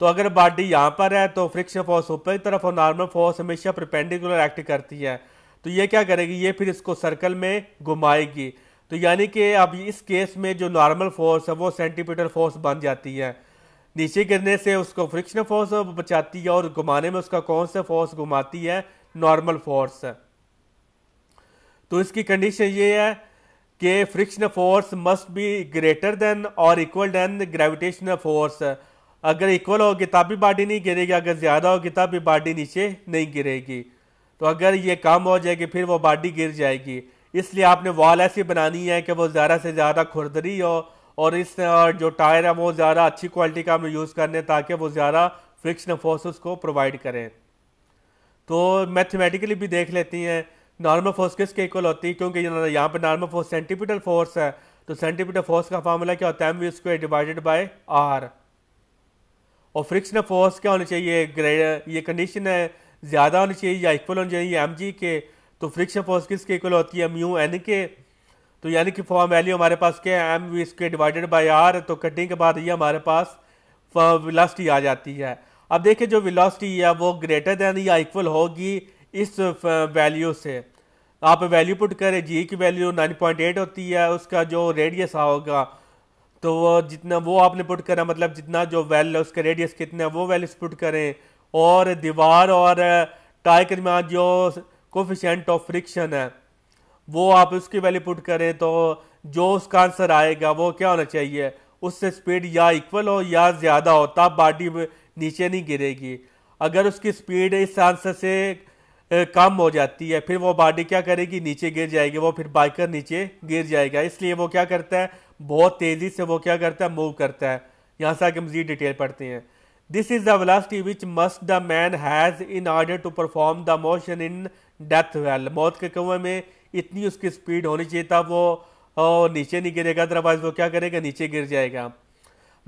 A: तो अगर बॉडी यहाँ पर है तो फ्रिक्शन फोर्स ऊपर की तरफ और नॉर्मल फोर्स हमेशा परपेंडिकुलर एक्ट करती है तो ये क्या करेगी ये फिर इसको सर्कल में घुमाएगी तो यानी कि अब इस केस में जो नॉर्मल फोर्स है वो सेंटीमीटर फोर्स बन जाती है नीचे गिरने से उसको फ्रिक्शन फोर्स बचाती है और घुमाने में उसका कौन सा फोर्स घुमाती है नॉर्मल फोर्स तो इसकी कंडीशन ये है कि friction force must be greater than और इक्वल देन ग्रेविटेशनल फोर्स अगर इक्वल होगी तब भी बाडी नहीं गिरेगी अगर ज़्यादा होगी तब भी बाडी नीचे नहीं गिरेगी तो अगर ये कम हो जाएगी फिर वो बाडी गिर जाएगी इसलिए आपने वॉल ऐसी बनानी है कि वो ज़्यादा से ज़्यादा खुरदरी हो और इस और जो टायर है वो ज़्यादा अच्छी क्वालिटी का हम यूज़ करने ताकि वो ज़्यादा फ्रिक्शन फोर्सेस को प्रोवाइड करें तो मैथमेटिकली भी देख लेती हैं नॉर्मल फोर्स किसके इक्वल होती है क्योंकि यहाँ पर नॉर्मल फोर्स सेंटीपीटल फोर्स है तो सेंटीपीटल फोर्स का फार्मूला क्या होता है M V square divided by R और फ्रिक्शनल फोर्स क्या होनी चाहिए ग्रेड ये कंडीशन है ज़्यादा होनी चाहिए या इक्वल होनी चाहिए एम जी के तो फ्रिक्शन फोर्स किसके इक्वल होती है म्यू एन के तो यानी कि फॉर्म वैल्यू हमारे पास क्या है एम वी इसके डिवाइडेड बाय आर तो कटिंग के बाद ये हमारे पास विलासिटी uh, आ जाती है अब देखिए जो विलासिटी है वो ग्रेटर देन या इक्वल होगी इस वैल्यू uh, से आप वैल्यू पुट करें जी की वैल्यू 9.8 होती है उसका जो रेडियस होगा तो जितना वो आपने पुट करा मतलब जितना जो वेल है उसका रेडियस कितना है वो वैल्यूज पुट करें और दीवार और टाई के दरमियान जो कोफिशेंट ऑफ फ्रिक्शन है वो आप उसकी वैल्यू पुट करें तो जो उसका आंसर आएगा वो क्या होना चाहिए उससे स्पीड या इक्वल हो या ज़्यादा हो तब बॉडी नीचे नहीं गिरेगी अगर उसकी स्पीड इस आंसर से कम हो जाती है फिर वो बॉडी क्या करेगी नीचे गिर जाएगी वो फिर बाइकर नीचे गिर जाएगा इसलिए वो क्या करता है बहुत तेज़ी से वो क्या करता है मूव करता है यहाँ से आगे मजीद डिटेल पढ़ते हैं this is the which must the man has in order to perform the motion in death well मौत के कुएं में इतनी उसकी स्पीड होनी चाहिए था वो और नीचे नहीं गिरेगा अदरवाइज़ वो क्या करेगा नीचे गिर जाएगा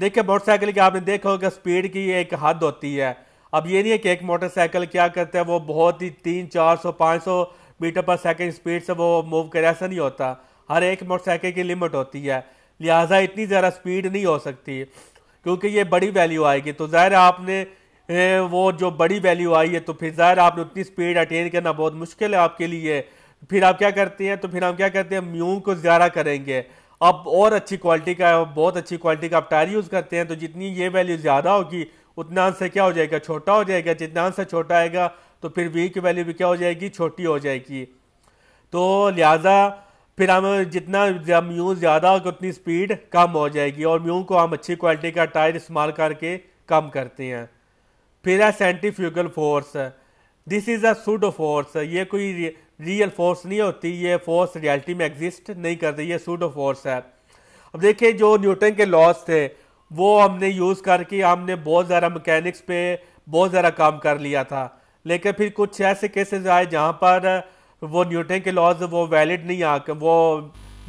A: देखिए मोटरसाइकिल की आपने देखा होगा स्पीड की एक हद होती है अब ये नहीं है कि एक मोटरसाइकिल क्या करता है वो बहुत ही तीन चार सौ पाँच सौ मीटर पर सेकेंड स्पीड से वो मूव करे ऐसा नहीं होता हर एक मोटरसाइकिल की लिमिट होती है लिहाजा इतनी ज़्यादा स्पीड नहीं हो सकती क्योंकि ये बड़ी वैल्यू आएगी तो ज़ाहिर आपने वो जो बड़ी वैल्यू आई है तो फिर ज़ाहिर आपने उतनी स्पीड अटेन करना बहुत मुश्किल है आपके लिए फिर आप क्या करते हैं तो फिर हम क्या करते हैं म्यू को ज़्यादा करेंगे अब और अच्छी क्वालिटी का बहुत अच्छी क्वालिटी का आप टायर यूज़ करते हैं तो जितनी ये वैल्यू ज़्यादा होगी उतना आंसर क्या हो जाएगा छोटा हो जाएगा जितना आंसर छोटा आएगा तो फिर वी की वैल्यू भी क्या हो जाएगी छोटी हो जाएगी तो लिहाजा फिर हम जितना म्यू ज़्यादा होगा उतनी स्पीड कम हो जाएगी और म्यू को हम अच्छी क्वालिटी का टायर इस्तेमाल करके कम करते हैं फिर है centrifugal force this is a pseudo force ये कोई रियल फोर्स नहीं होती ये फोर्स रियलिटी में एग्जिस्ट नहीं करती ये सूडो फोर्स है अब देखिए जो न्यूटन के लॉस थे वो हमने यूज़ करके हमने बहुत ज़्यादा मकैनिक्स पे बहुत ज़्यादा काम कर लिया था लेकिन फिर कुछ ऐसे केसेस आए जहाँ पर वो न्यूटन के लॉज वो वैलिड नहीं आ वो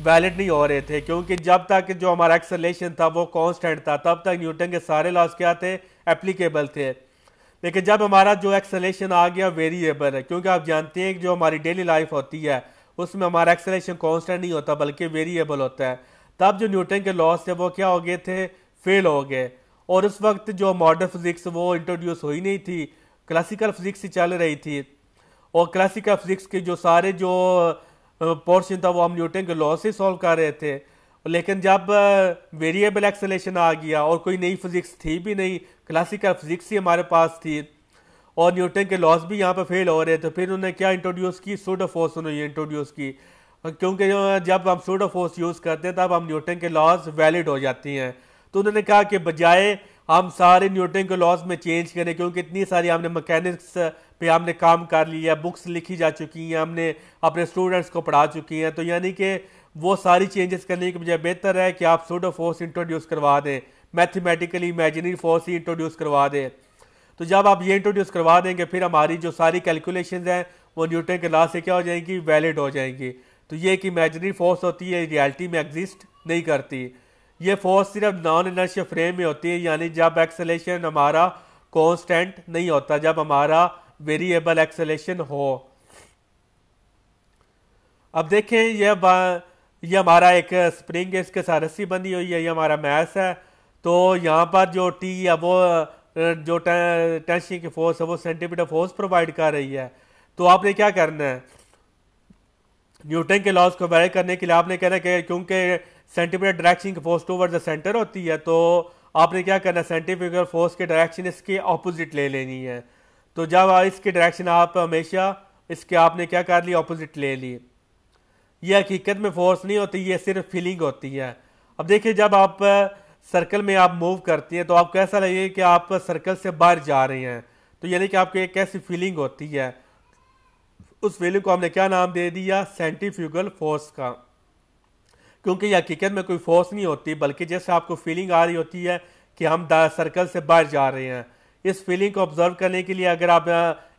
A: वैलिड नहीं हो रहे थे क्योंकि जब तक जो हमारा एक्सलेशन था वो कांस्टेंट था तब तक न्यूटन के सारे लॉज क्या थे एप्लीकेबल थे लेकिन जब हमारा जो एक्सलेशन आ गया वेरिएबल है क्योंकि आप जानते हैं कि जो हमारी डेली लाइफ होती है उसमें हमारा एक्सलेशन कॉन्स्टेंट नहीं होता बल्कि वेरिएबल होता है तब जो न्यूटन के लॉज थे वो क्या हो गए थे फेल हो गए और उस वक्त जो मॉडर्न फिज़िक्स वो इंट्रोड्यूस हुई नहीं थी क्लासिकल फिज़िक्स ही चल रही थी और क्लासिकल फिज़िक्स के जो सारे जो पोर्शन था वो हम न्यूटन के लॉ से सॉल्व कर रहे थे लेकिन जब वेरिएबल एक्सलेशन आ गया और कोई नई फिज़िक्स थी भी नहीं क्लासिकल फिज़िक्स ही हमारे पास थी और न्यूटन के लॉस भी यहाँ पर फेल हो रहे थे फिर उन्होंने क्या इंट्रोड्यूस की सूडो फोर्स उन्होंने इंट्रोड्यूस की क्योंकि जब हम सूडो फोर्स यूज़ करते हैं तब हम न्यूटन के लॉस वैलिड हो जाती हैं तो उन्होंने कहा कि बजाय हम सारे न्यूटन के लॉज में चेंज करें क्योंकि इतनी सारी हमने मकैनिक्स पे हमने काम कर लिया बुक्स लिखी जा चुकी हैं हमने अपने स्टूडेंट्स को पढ़ा चुकी हैं तो यानी कि वो सारी चेंजेस करने की बजाय बेहतर है कि आप सोडो फोर्स इंट्रोड्यूस करवा दें मैथमेटिकली इमेजिनरी फोर्स ही इंट्रोड्यूस करवा दें तो जब आप ये इंट्रोड्यूस करवा देंगे फिर हमारी जो सारी कैलकुलेशन हैं वो न्यूटन के लॉ से क्या हो जाएंगी वैलिड हो जाएंगी तो ये एक इमेजनरी फोर्स होती है रियलिटी में एग्जिस्ट नहीं करती ये फोर्स सिर्फ नॉन इनर्शिया फ्रेम में होती है यानी जब एक्सेलेशन हमारा कांस्टेंट नहीं होता जब हमारा वेरिएबल एक्सेलेशन हो अब देखें यह ये हमारा एक स्प्रिंग है इसके साथ रस्सी बंधी हुई है ये हमारा मैस है तो यहाँ पर जो टी है वो जो टेंशन की फोर्स है वो सेंटीमीटर फोर्स प्रोवाइड कर रही है तो आपने क्या करना है न्यूटन के लॉज को वेरी करने के लिए आपने कहना कि क्योंकि सेंटीमीटर डायरेक्शन की फोर्स टूवर्ड द सेंटर होती है तो आपने क्या करना है फोर्स के डायरेक्शन इसके ऑपोजिट ले लेनी है तो जब इसके डायरेक्शन आप हमेशा इसके आपने क्या कर लिया ऑपोजिट ले ली ये हकीकत में फोर्स नहीं होती ये सिर्फ फीलिंग होती है अब देखिए जब आप सर्कल में आप मूव करती हैं तो आप कैसा लगे कि आप सर्कल से बाहर जा रहे हैं तो यानी कि आपको एक कैसी फीलिंग होती है उस वैल्यू को हमने क्या नाम दे दिया सेंटिफ्यूगल फोर्स का क्योंकि हकीकत में कोई फोर्स नहीं होती बल्कि जैसे आपको फीलिंग आ रही होती है कि हम सर्कल से बाहर जा रहे हैं इस फीलिंग को ऑब्जर्व करने के लिए अगर आप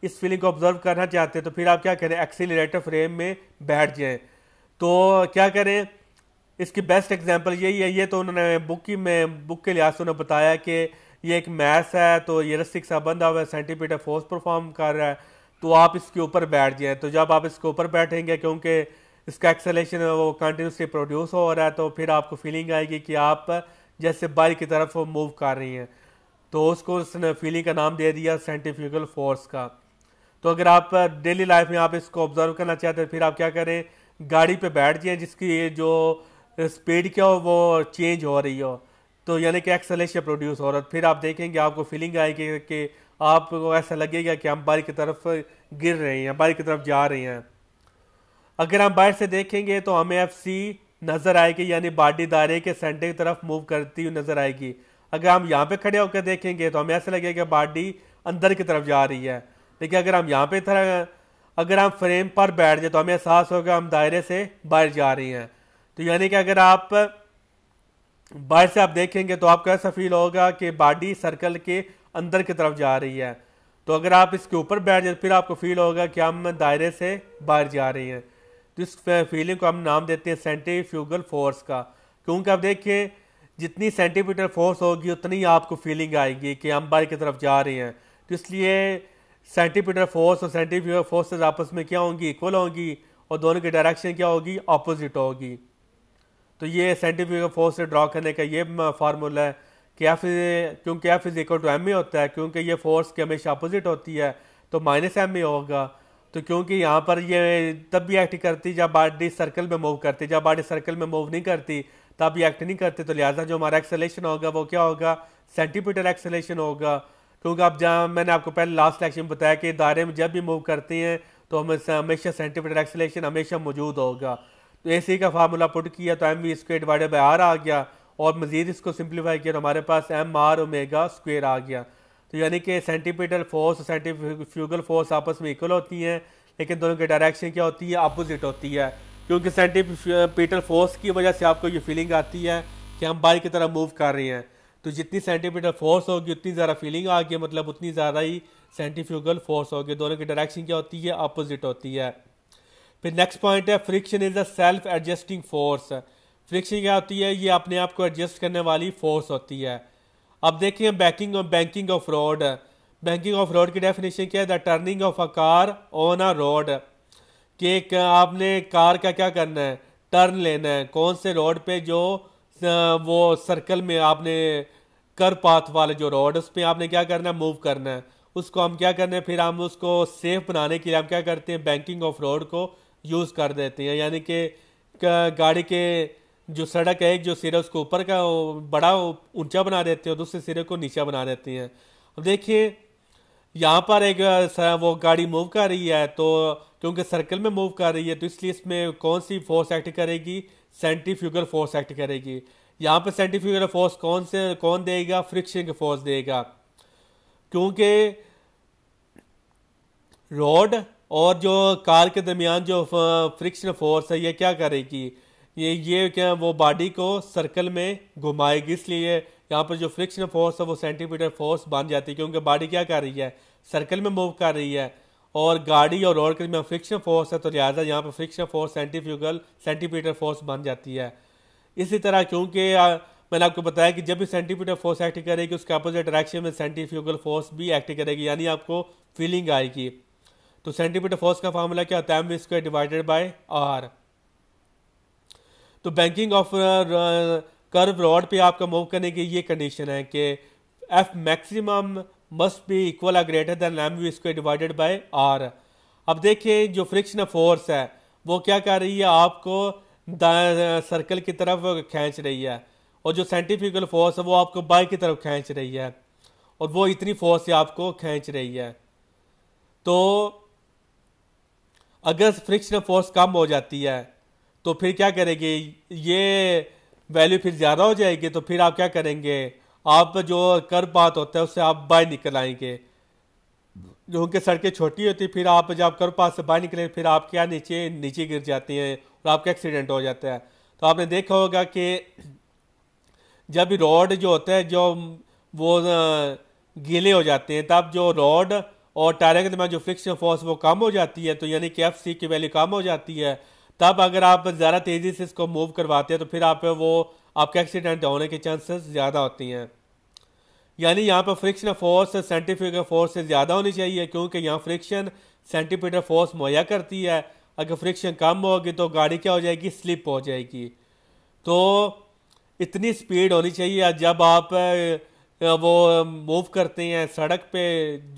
A: इस फीलिंग को ऑब्जर्व करना चाहते हैं तो फिर आप क्या करें एक्सीटर फ्रेम में बैठ जाएं तो क्या करें इसकी बेस्ट एग्जांपल यही है ये तो उन्होंने बुक की में बुक के लिहाज से उन्होंने बताया कि ये एक मैथ है तो ये रस्सी सा बंधा हुआ है सेंटीपीटर फोर्स परफॉर्म कर रहा है तो आप इसके ऊपर बैठ जाएँ तो जब आप इसके ऊपर बैठेंगे क्योंकि इसका एक्सेलेशन वो कंटिन्यूसली प्रोड्यूस हो रहा है तो फिर आपको फीलिंग आएगी कि आप जैसे बाइक की तरफ मूव कर रही हैं तो उसको उसने फीलिंग का नाम दे दिया साइंटिफिकल फोर्स का तो अगर आप डेली लाइफ में आप इसको ऑब्जर्व करना चाहते हैं फिर आप क्या करें गाड़ी पे बैठ जाएं जिसकी जो स्पीड क्या हो वो चेंज हो रही हो तो यानी कि एक्सलेशिया प्रोड्यूस हो रहा है फिर आप देखेंगे आपको फीलिंग आएगी कि आपको ऐसा लगेगा कि हम बारी की तरफ गिर रहे हैं बारी की तरफ जा रहे हैं अगर हम बाहर से देखेंगे तो हमें एफ सी नज़र आएगी यानी बाडी दायरे के सेंटर की तरफ मूव करती हुई नज़र आएगी अगर हम यहाँ पे खड़े होकर देखेंगे तो हमें ऐसा लगेगा कि बाडी अंदर की तरफ जा रही है लेकिन अगर हम यहाँ पे अगर हम फ्रेम पर बैठ जाए तो हमें एहसास होगा हम दायरे से बाहर जा रही हैं तो यानी कि अगर आप बाहर से आप देखेंगे तो आपको ऐसा फील होगा कि बॉडी सर्कल के अंदर की तरफ जा रही है तो अगर आप इसके ऊपर बैठ जाए फिर आपको फील होगा कि हम दायरे से बाहर जा रहे हैं तो इस फीलिंग को हम नाम देते हैं सेंटिफ्यूगल फोर्स का क्योंकि आप देखिए जितनी सेंटीमीटर फोर्स होगी उतनी आपको फीलिंग आएगी कि हम बाहर की तरफ जा रहे हैं तो इसलिए सेंटीमीटर फोर्स और सेंटिफ्यूगल फोर्सेज आपस में क्या होंगी इक्वल होंगी और दोनों की डायरेक्शन क्या होगी अपोजिट होगी तो ये साइंटिफिक फोर्स से ड्रॉ करने का ये फार्मूला है कि एफ क्योंकि F is equal to M A होता है क्योंकि ये फोर्स की हमेशा अपोजिट होती है तो माइनस एम ए होगा तो क्योंकि यहाँ पर ये तब भी एक्ट करती जब बॉडी सर्कल में मूव करती जब बॉडी सर्कल में मूव नहीं करती तब ये एक्ट नहीं करती तो लिहाजा जो हमारा एक्सेलेशन होगा वो क्या होगा सेंटीमीटर एक्सेलेशन होगा क्योंकि आप जहाँ मैंने आपको पहले लास्ट लेक्चर में बताया कि दायरे में जब भी मूव करती हैं तो हमें हमेशा सेंटीमीटर एक्सेलेशन हमेशा मौजूद होगा तो ए का फार्मूला पुट किया तो M V square divided by R आ गया और मज़ीद इसको सिंप्लीफाई किया तो हमारे पास एम आर ओमेगा स्क्वेयर आ गया तो यानी कि सेंटीपिटल फोर्स और सेंटीफ्यूगल फोर्स आपस में इक्वल होती हैं लेकिन दोनों की डायरेक्शन क्या होती है अपोजिट होती है क्योंकि सेंटीपिटल फोर्स की वजह से आपको ये फीलिंग आती है कि हम बाइक की तरह मूव कर रहे हैं तो जितनी सेंटीमीटर फोर्स होगी उतनी ज़्यादा फीलिंग आ गई मतलब उतनी ज़्यादा ही सेंटीफ्यूगल फोर्स होगी दोनों की डायरेक्शन क्या होती है अपोजिट होती है फिर नेक्स्ट पॉइंट है friction is a self adjusting force friction क्या होती है ये अपने आप को एडजस्ट करने वाली फोर्स होती है अब देखिए बैकिंग और banking of road banking of road की डेफिनेशन क्या है the turning of a car on a road कि आपने कार का क्या करना है टर्न लेना है कौन से रोड पे जो वो सर्कल में आपने कर पाथ वाले जो रोड उस पर आपने क्या करना है मूव करना है उसको हम क्या करना है फिर हम उसको सेफ बनाने के लिए हम क्या करते हैं बैंकिंग ऑफ रोड को यूज़ कर देती हैं यानी कि गाड़ी के जो सड़क है एक जो सिरे उसको ऊपर का बड़ा ऊंचा बना देते हैं दूसरे सिरे को नीचा बना देती हैं देखिए यहाँ पर एक वो गाड़ी मूव कर रही है तो क्योंकि सर्कल में मूव कर रही है तो इसलिए इसमें कौन सी फोर्स एक्ट करेगी सेंट्रीफ्यूगल फोर्स एक्ट करेगी यहाँ पर सेंट्रीफ्यूगल फोर्स कौन से कौन देगा फ्रिक्शन फोर्स देगा क्योंकि रोड और जो कार के दरमियान जो फ्रिक्शन फोर्स है ये क्या करेगी ये ये क्या वो बॉडी को सर्कल में घुमाएगी इसलिए यहाँ पर जो फ्रिक्शन फोर्स है वो सेंटीमीटर फोर्स बन जाती है क्योंकि बॉडी क्या कर रही है सर्कल में मूव कर रही है और गाड़ी और रोड के दरमियान फ्रिक्शन फोर्स है तो लिहाजा यहाँ पर friction force centrifugal centimeter force बन जाती है इसी तरह क्योंकि मैंने आपको बताया कि जब भी सेंटीमीटर फोर्स एक्ट करेगी उसके अपोजिट डायरेक्शन में सेंटीफ्यूगल फोर्स भी एक्ट करेगी यानी आपको फीलिंग आएगी तो सेंटीमीटर फोर्स का फॉर्मूला क्या होता है M square divided by R तो बैंकिंग ऑफ कर्व रॉड पे आपका मूव करने की ये कंडीशन है कि F maximum must be equal or greater than M V square divided by R अब देखिए जो फ्रिक्शन फोर्स है वो क्या कर रही है आपको सर्कल की तरफ खींच रही है और जो साइंटिफिकल फोर्स है वो आपको बाई की तरफ खींच रही है और वो इतनी फोर्स आपको खींच रही है तो अगर फ्रिक्शनल फोर्स कम हो जाती है तो फिर क्या करेंगे ये वैल्यू फिर ज़्यादा हो जाएगी तो फिर आप क्या करेंगे आप जो कर पात होता है उससे आप बाहर निकल आएंगे जो उनके सड़कें छोटी होती फिर आप जब कर पात से बाहर निकलें फिर आप क्या नीचे नीचे गिर जाती हैं और आपका एक्सीडेंट हो जाता है तो आपने देखा होगा कि जब रोड जो होता है जो वो गीले हो जाते हैं तब जो रोड और टायर के दरमियान जो फ्रिक्शन फोर्स वो कम हो जाती है तो यानी कि एफ सी की वैल्यू कम हो जाती है तब अगर आप ज़्यादा तेज़ी से इसको मूव करवाते हैं तो फिर आप वो आपके एक्सीडेंट होने के चांसेस ज़्यादा होती हैं यानी यहाँ पर फ्रिक्शन फोर्स सेंटिफिकल फोर्स से ज़्यादा होनी चाहिए क्योंकि यहाँ फ्रिक्शन सेंटीमीटर फोर्स मुहैया करती है अगर फ्रिक्शन कम होगी तो गाड़ी क्या हो जाएगी स्लिप हो जाएगी तो इतनी स्पीड होनी चाहिए जब आप वो मूव करते हैं सड़क पे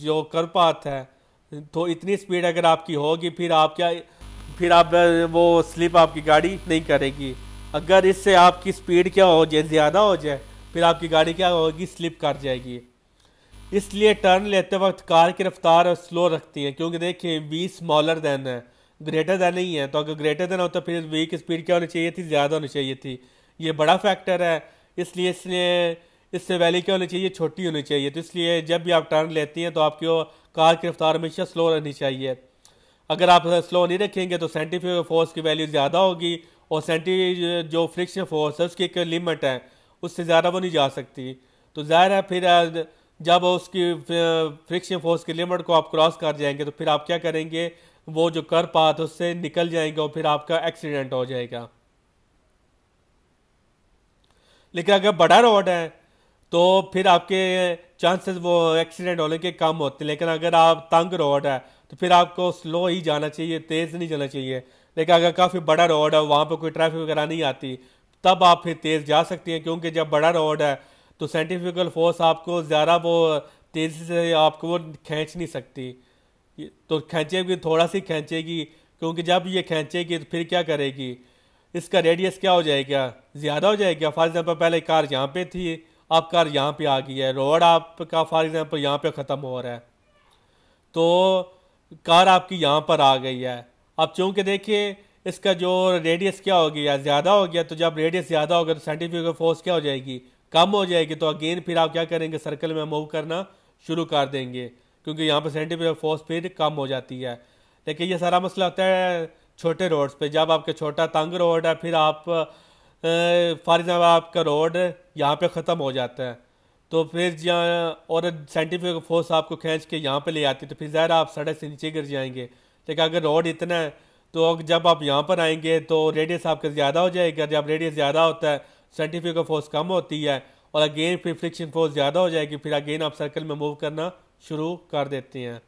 A: जो कर पाता है तो इतनी स्पीड अगर आपकी होगी फिर आप क्या फिर आप वो स्लिप आपकी गाड़ी नहीं करेगी अगर इससे आपकी स्पीड क्या हो जाए ज़्यादा हो जाए फिर आपकी गाड़ी क्या होगी स्लिप कर जाएगी इसलिए टर्न लेते वक्त कार की रफ्तार स्लो रखती है क्योंकि देखिए वी स्मॉलर देन है ग्रेटर देन नहीं है तो अगर ग्रेटर देन हो तो फिर वी की स्पीड क्या होनी चाहिए थी ज़्यादा होनी चाहिए थी ये बड़ा फैक्टर है इसलिए इसलिए इससे वैली क्या होनी चाहिए छोटी होनी चाहिए तो इसलिए जब भी आप टर्न लेती हैं तो आपकी कार की रफ्तार हमेशा स्लो रहनी चाहिए अगर आप स्लो नहीं रखेंगे तो सेंटिफिक फोर्स की वैल्यू ज़्यादा होगी और सेंटी जो फ्रिक्शन फोर्स है उसकी एक लिमिट है उससे ज़्यादा वो नहीं जा सकती तो ज़ाहिर है फिर जब उसकी फ्रिक्शन फोर्स की लिमिट को आप क्रॉस कर जाएंगे तो फिर आप क्या करेंगे वो जो कर पाते उससे निकल जाएंगे और फिर आपका एक्सीडेंट हो जाएगा लेकिन अगर बड़ा रोड है तो फिर आपके चांसेस वो एक्सीडेंट होने के कम होते हैं लेकिन अगर आप तंग रोड है तो फिर आपको स्लो ही जाना चाहिए तेज़ नहीं जाना चाहिए लेकिन अगर काफ़ी बड़ा रोड है वहाँ पर कोई ट्रैफिक वगैरह नहीं आती तब आप फिर तेज़ जा सकती हैं क्योंकि जब बड़ा रोड है तो साइंटिफिकल फोर्स आपको ज़्यादा वो तेज़ी से आपको वो खींच नहीं सकती तो खींचेगी थोड़ा सी खींचेगी क्योंकि जब ये खींचेगी तो फिर क्या करेगी इसका रेडियस क्या हो जाएगा ज़्यादा हो जाएगा फॉर एग्ज़ाम्पल पहले कार यहाँ पर थी आप कार यहाँ पे आ गई है रोड आपका फॉर एग्ज़ाम्पल यहाँ पे ख़त्म हो रहा है तो कार आपकी यहाँ पर आ गई है अब चूँकि देखिए इसका जो रेडियस क्या हो गया ज़्यादा हो गया तो जब रेडियस ज़्यादा होगा तो साइंटिफिक फोर्स क्या हो जाएगी कम हो जाएगी तो अगेन फिर आप क्या करेंगे सर्कल में मूव करना शुरू कर देंगे क्योंकि यहाँ पर साइंटिफिक फोर्स फिर कम हो जाती है लेकिन ये सारा मसला होता है छोटे रोड्स पे जब आपके छोटा तंग रोड है फिर आप फॉर एग्ज़ाम्पल आपका रोड यहाँ पे ख़त्म हो जाता है तो फिर जहाँ और साइंटिफिक फोर्स आपको खींच के यहाँ पे ले आती है तो फिर ज़ाहिर आप सड़क से नीचे गिर जाएंगे लेकिन अगर रोड इतना है तो जब आप यहाँ पर आएंगे तो रेडियस आपका ज़्यादा हो जाएगा जब रेडियस ज़्यादा होता है साइंटिफिक फोर्स कम होती है और अगेन फिर फ्रिक्शन फोर्स ज़्यादा हो जाएगी फिर अगेन आप सर्कल में मूव करना शुरू कर देते हैं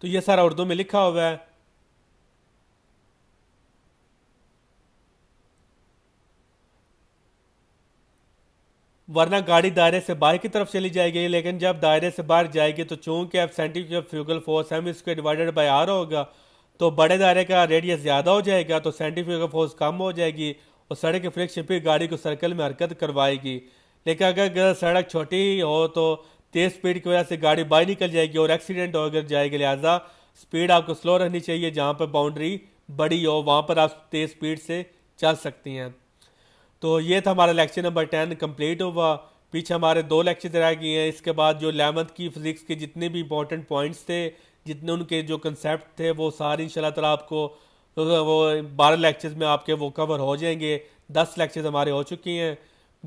A: तो ये सारा उर्दू में लिखा हुआ है वरना गाड़ी दायरे से बाहर की तरफ चली जाएगी लेकिन जब दायरे से बाहर जाएगी तो चूंकि एबसेंटिक फ्यूगल फोर्स एम इसके डिवाइडेड बाई आर होगा तो बड़े दायरे का रेडियस ज़्यादा हो जाएगा तो सेंट्रीफ्यूगल फोर्स कम हो जाएगी और सड़क की फ्रिक्शन फिर गाड़ी को सर्कल में हरकत करवाएगी लेकिन अगर सड़क छोटी हो तो तेज़ स्पीड की वजह से गाड़ी बाहर निकल जाएगी और एक्सीडेंट हो अगर जाएगी लिहाजा स्पीड आपको स्लो रहनी चाहिए जहाँ पर बाउंड्री बड़ी हो वहाँ पर आप तेज़ स्पीड से चल सकती हैं तो ये था हमारा लेक्चर नंबर टेन कंप्लीट हुआ पीछे हमारे दो लेक्चर रह गए हैं इसके बाद जो एलेवंथ की फ़िज़िक्स के जितने भी इंपॉर्टेंट पॉइंट्स थे जितने उनके जो कंसेप्ट थे वो सारे इन ताला आपको तो वो बारह लेक्चर्स में आपके वो कवर हो जाएंगे दस लेक्चर्स हमारे हो चुके हैं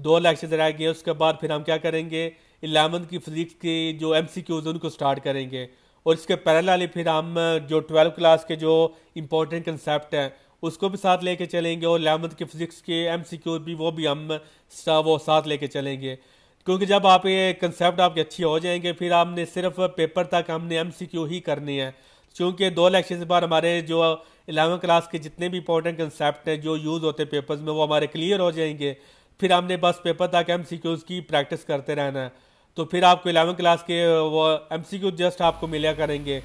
A: दो लेक्चर्स रह गए हैं उसके बाद फिर हम क्या करेंगे एलेवंथ की फ़िज़िक्स की जो एम सी क्यूज़ उनको स्टार्ट करेंगे और इसके पैरल फिर हम जो ट्वेल्व क्लास के जो इम्पोर्टेंट कंसेप्ट हैं उसको भी साथ लेके चलेंगे और एलेवंथ के फिज़िक्स के एम भी वो भी हम वो साथ लेके चलेंगे क्योंकि जब आप ये कंसेप्ट आपके अच्छे हो जाएंगे फिर आपने सिर्फ पेपर तक हमने एम ही करनी है क्योंकि दो लेक्चर से बार हमारे जो इलेवन क्लास के जितने भी इंपॉर्टेंट कंसेप्ट हैं जो यूज़ होते हैं पेपर्स में वो हमारे क्लियर हो जाएंगे फिर हमने बस पेपर तक एम की प्रैक्टिस करते रहना है तो फिर आपको इलेवन क्लास के वो एम जस्ट आपको मिला करेंगे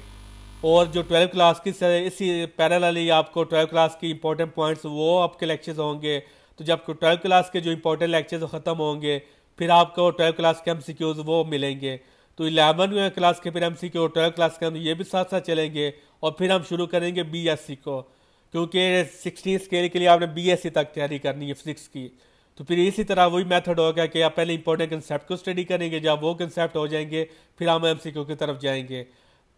A: और जो ट्वेल्व क्लास की इसी वाली आपको ट्वेल्व क्लास की इंपॉर्टेंट पॉइंट्स वो आपके लेक्चर्स होंगे तो जब ट्वेल्व क्लास के जो इंपॉर्टेंट लेक्चर्स ख़त्म होंगे फिर आपको ट्वेल्व क्लास के एम वो मिलेंगे तो इलेवन क्लास के फिर M C Q twelfth class के हम ये भी साथ साथ चलेंगे और फिर हम शुरू करेंगे बी एस सी को क्योंकि सिक्सटीन स्केल के लिए आपने बी एस सी तक तैयारी करनी है फिजिक्स की तो फिर इसी तरह वही मेथड होगा कि आप पहले इंपॉर्टेंट कंसेप्ट को स्टडी करेंगे जब वो कंसेप्ट हो जाएंगे फिर हम एम सी क्यू की तरफ जाएंगे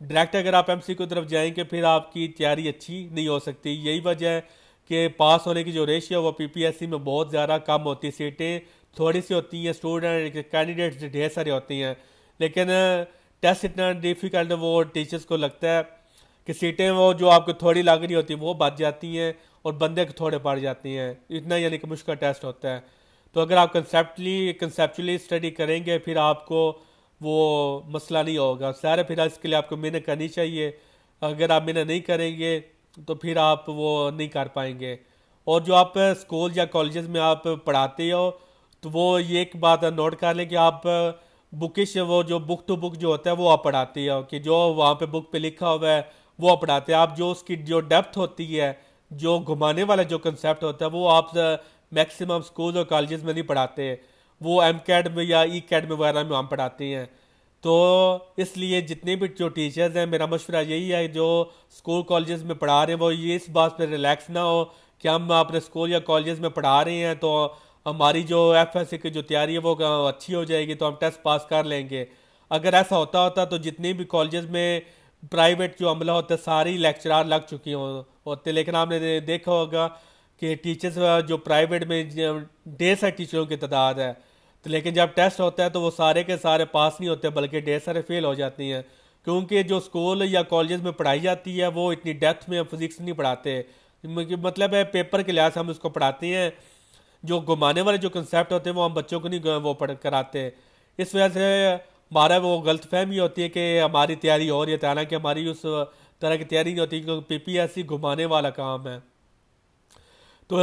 A: डायरेक्ट अगर आप एम की तरफ जाएंगे फिर आपकी तैयारी अच्छी नहीं हो सकती यही वजह है कि पास होने की जो रेशियो वो पी में बहुत ज़्यादा कम होती है सीटें थोड़ी सी होती हैं स्टूडेंट कैंडिडेट्स ढेर सारे होते हैं लेकिन टेस्ट इतना डिफ़िकल्ट वो टीचर्स को लगता है कि सीटें वो जो आपको थोड़ी लग रही होती वो बच जाती हैं और बंदे को थोड़े पड़ जाती हैं इतना यानी कि मुश्किल टेस्ट होता है तो अगर आप कंसेप्टली कंसेप्चुअली स्टडी करेंगे फिर आपको वो मसला नहीं होगा सारे फिर इसके लिए आपको मेहनत करनी चाहिए अगर आप मेहनत नहीं करेंगे तो फिर आप वो नहीं कर पाएंगे और जो आप स्कूल या कॉलेजेस में आप पढ़ाते हो तो वो ये एक बात नोट कर लें कि आप बुकिश वो जो बुक टू बुक जो होता है वो आप पढ़ाते हो कि जो वहाँ पे बुक पे लिखा हुआ है वो आप पढ़ाते हैं आप जो उसकी जो डेप्थ होती है जो घुमाने वाला जो कंसेप्ट होता है वो आप मैक्सिमम स्कूल और कॉलेज में नहीं पढ़ाते वो एम कैड में या ई e कैड में वगैरह में वहाँ पढ़ाते हैं तो इसलिए जितने भी जो टीचर्स हैं मेरा मशवरा यही है जो स्कूल कॉलेजेस में पढ़ा रहे हैं वो ये इस बात पर रिलैक्स ना हो कि हम अपने स्कूल या कॉलेजेस में पढ़ा रहे हैं तो हमारी जो एफ एस की जो तैयारी है वो अच्छी हो जाएगी तो हम टेस्ट पास कर लेंगे अगर ऐसा होता होता तो जितने भी कॉलेजेस में प्राइवेट जो अमला होता है सारी लेक्चरार लग चुकी हो, होते लेकिन आपने देखा होगा कि टीचर्स जो प्राइवेट में डे सौ टीचरों की तादाद है तो लेकिन जब टेस्ट होता है तो वो सारे के सारे पास नहीं होते बल्कि ढेर सारे फेल हो जाती हैं क्योंकि जो स्कूल या कॉलेज में पढ़ाई जाती है वो इतनी डेप्थ में फिज़िक्स नहीं पढ़ाते मतलब, मतलब है पेपर के लिहाज हम उसको पढ़ाते हैं जो घुमाने वाले जो कंसेप्ट होते हैं वो हम बच्चों को नहीं वो पढ़ कराते इस वजह से हमारा वो गलत फहमी होती है कि हमारी तैयारी हो रही है हालांकि हमारी उस तरह की तैयारी नहीं होती क्योंकि पी पी एस सी घुमाने वाला काम है तो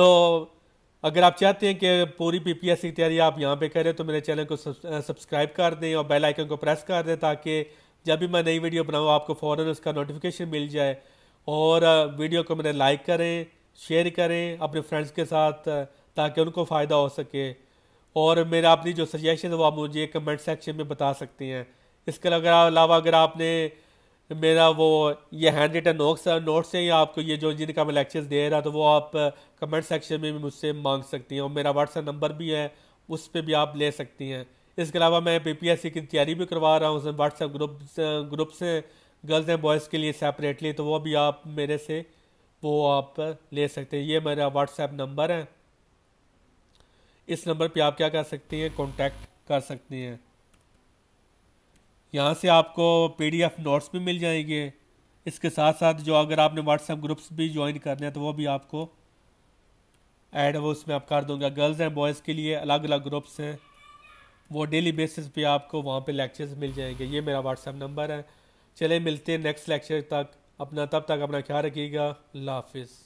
A: अगर आप चाहते हैं कि पूरी पीपीएससी की तैयारी आप यहाँ पे करें तो मेरे चैनल को सब्सक्राइब कर दें और बेल आइकन को प्रेस कर दें ताकि जब भी मैं नई वीडियो बनाऊँ आपको फ़ौर उसका नोटिफिकेशन मिल जाए और वीडियो को मैंने लाइक करें शेयर करें अपने फ्रेंड्स के साथ ताकि उनको फ़ायदा हो सके और मेरा अपनी जो सजेशन है वो आप मुझे कमेंट सेक्शन में बता सकते हैं इसके अलावा अगर आपने मेरा वो ये हैंड रिटन नोट्स नोट्स हैं या आपको ये जो जिनका मैं लेक्चर्स दे रहा तो वो आप कमेंट सेक्शन में भी मुझसे मांग सकती हैं और मेरा व्हाट्सएप नंबर भी है उस पर भी आप ले सकती हैं इसके अलावा मैं पीपीएससी की तैयारी भी करवा रहा हूँ व्हाट्सएप ग्रुप ग्रुप्स हैं गर्ल्स एंड बॉयज़ के लिए सेपरेटली तो वो भी आप मेरे से वो आप ले सकते हैं ये मेरा व्हाट्सएप नंबर है इस नंबर पर आप क्या कर सकती हैं कॉन्टैक्ट कर सकती हैं यहाँ से आपको पीडीएफ नोट्स भी मिल जाएंगे इसके साथ साथ जो अगर आपने व्हाट्सएप ग्रुप्स भी ज्वाइन करने हैं तो वो भी आपको ऐड वो उसमें आप कर दूँगा गर्ल्स एंड बॉयज़ के लिए अलग अलग ग्रुप्स हैं वो डेली बेसिस पे आपको वहाँ पे लेक्चर्स मिल जाएंगे ये मेरा व्हाट्सएप नंबर है चले मिलते हैं नेक्स्ट लेक्चर तक अपना तब तक अपना ख्याल रखिएगा अल्लाह हाफिज़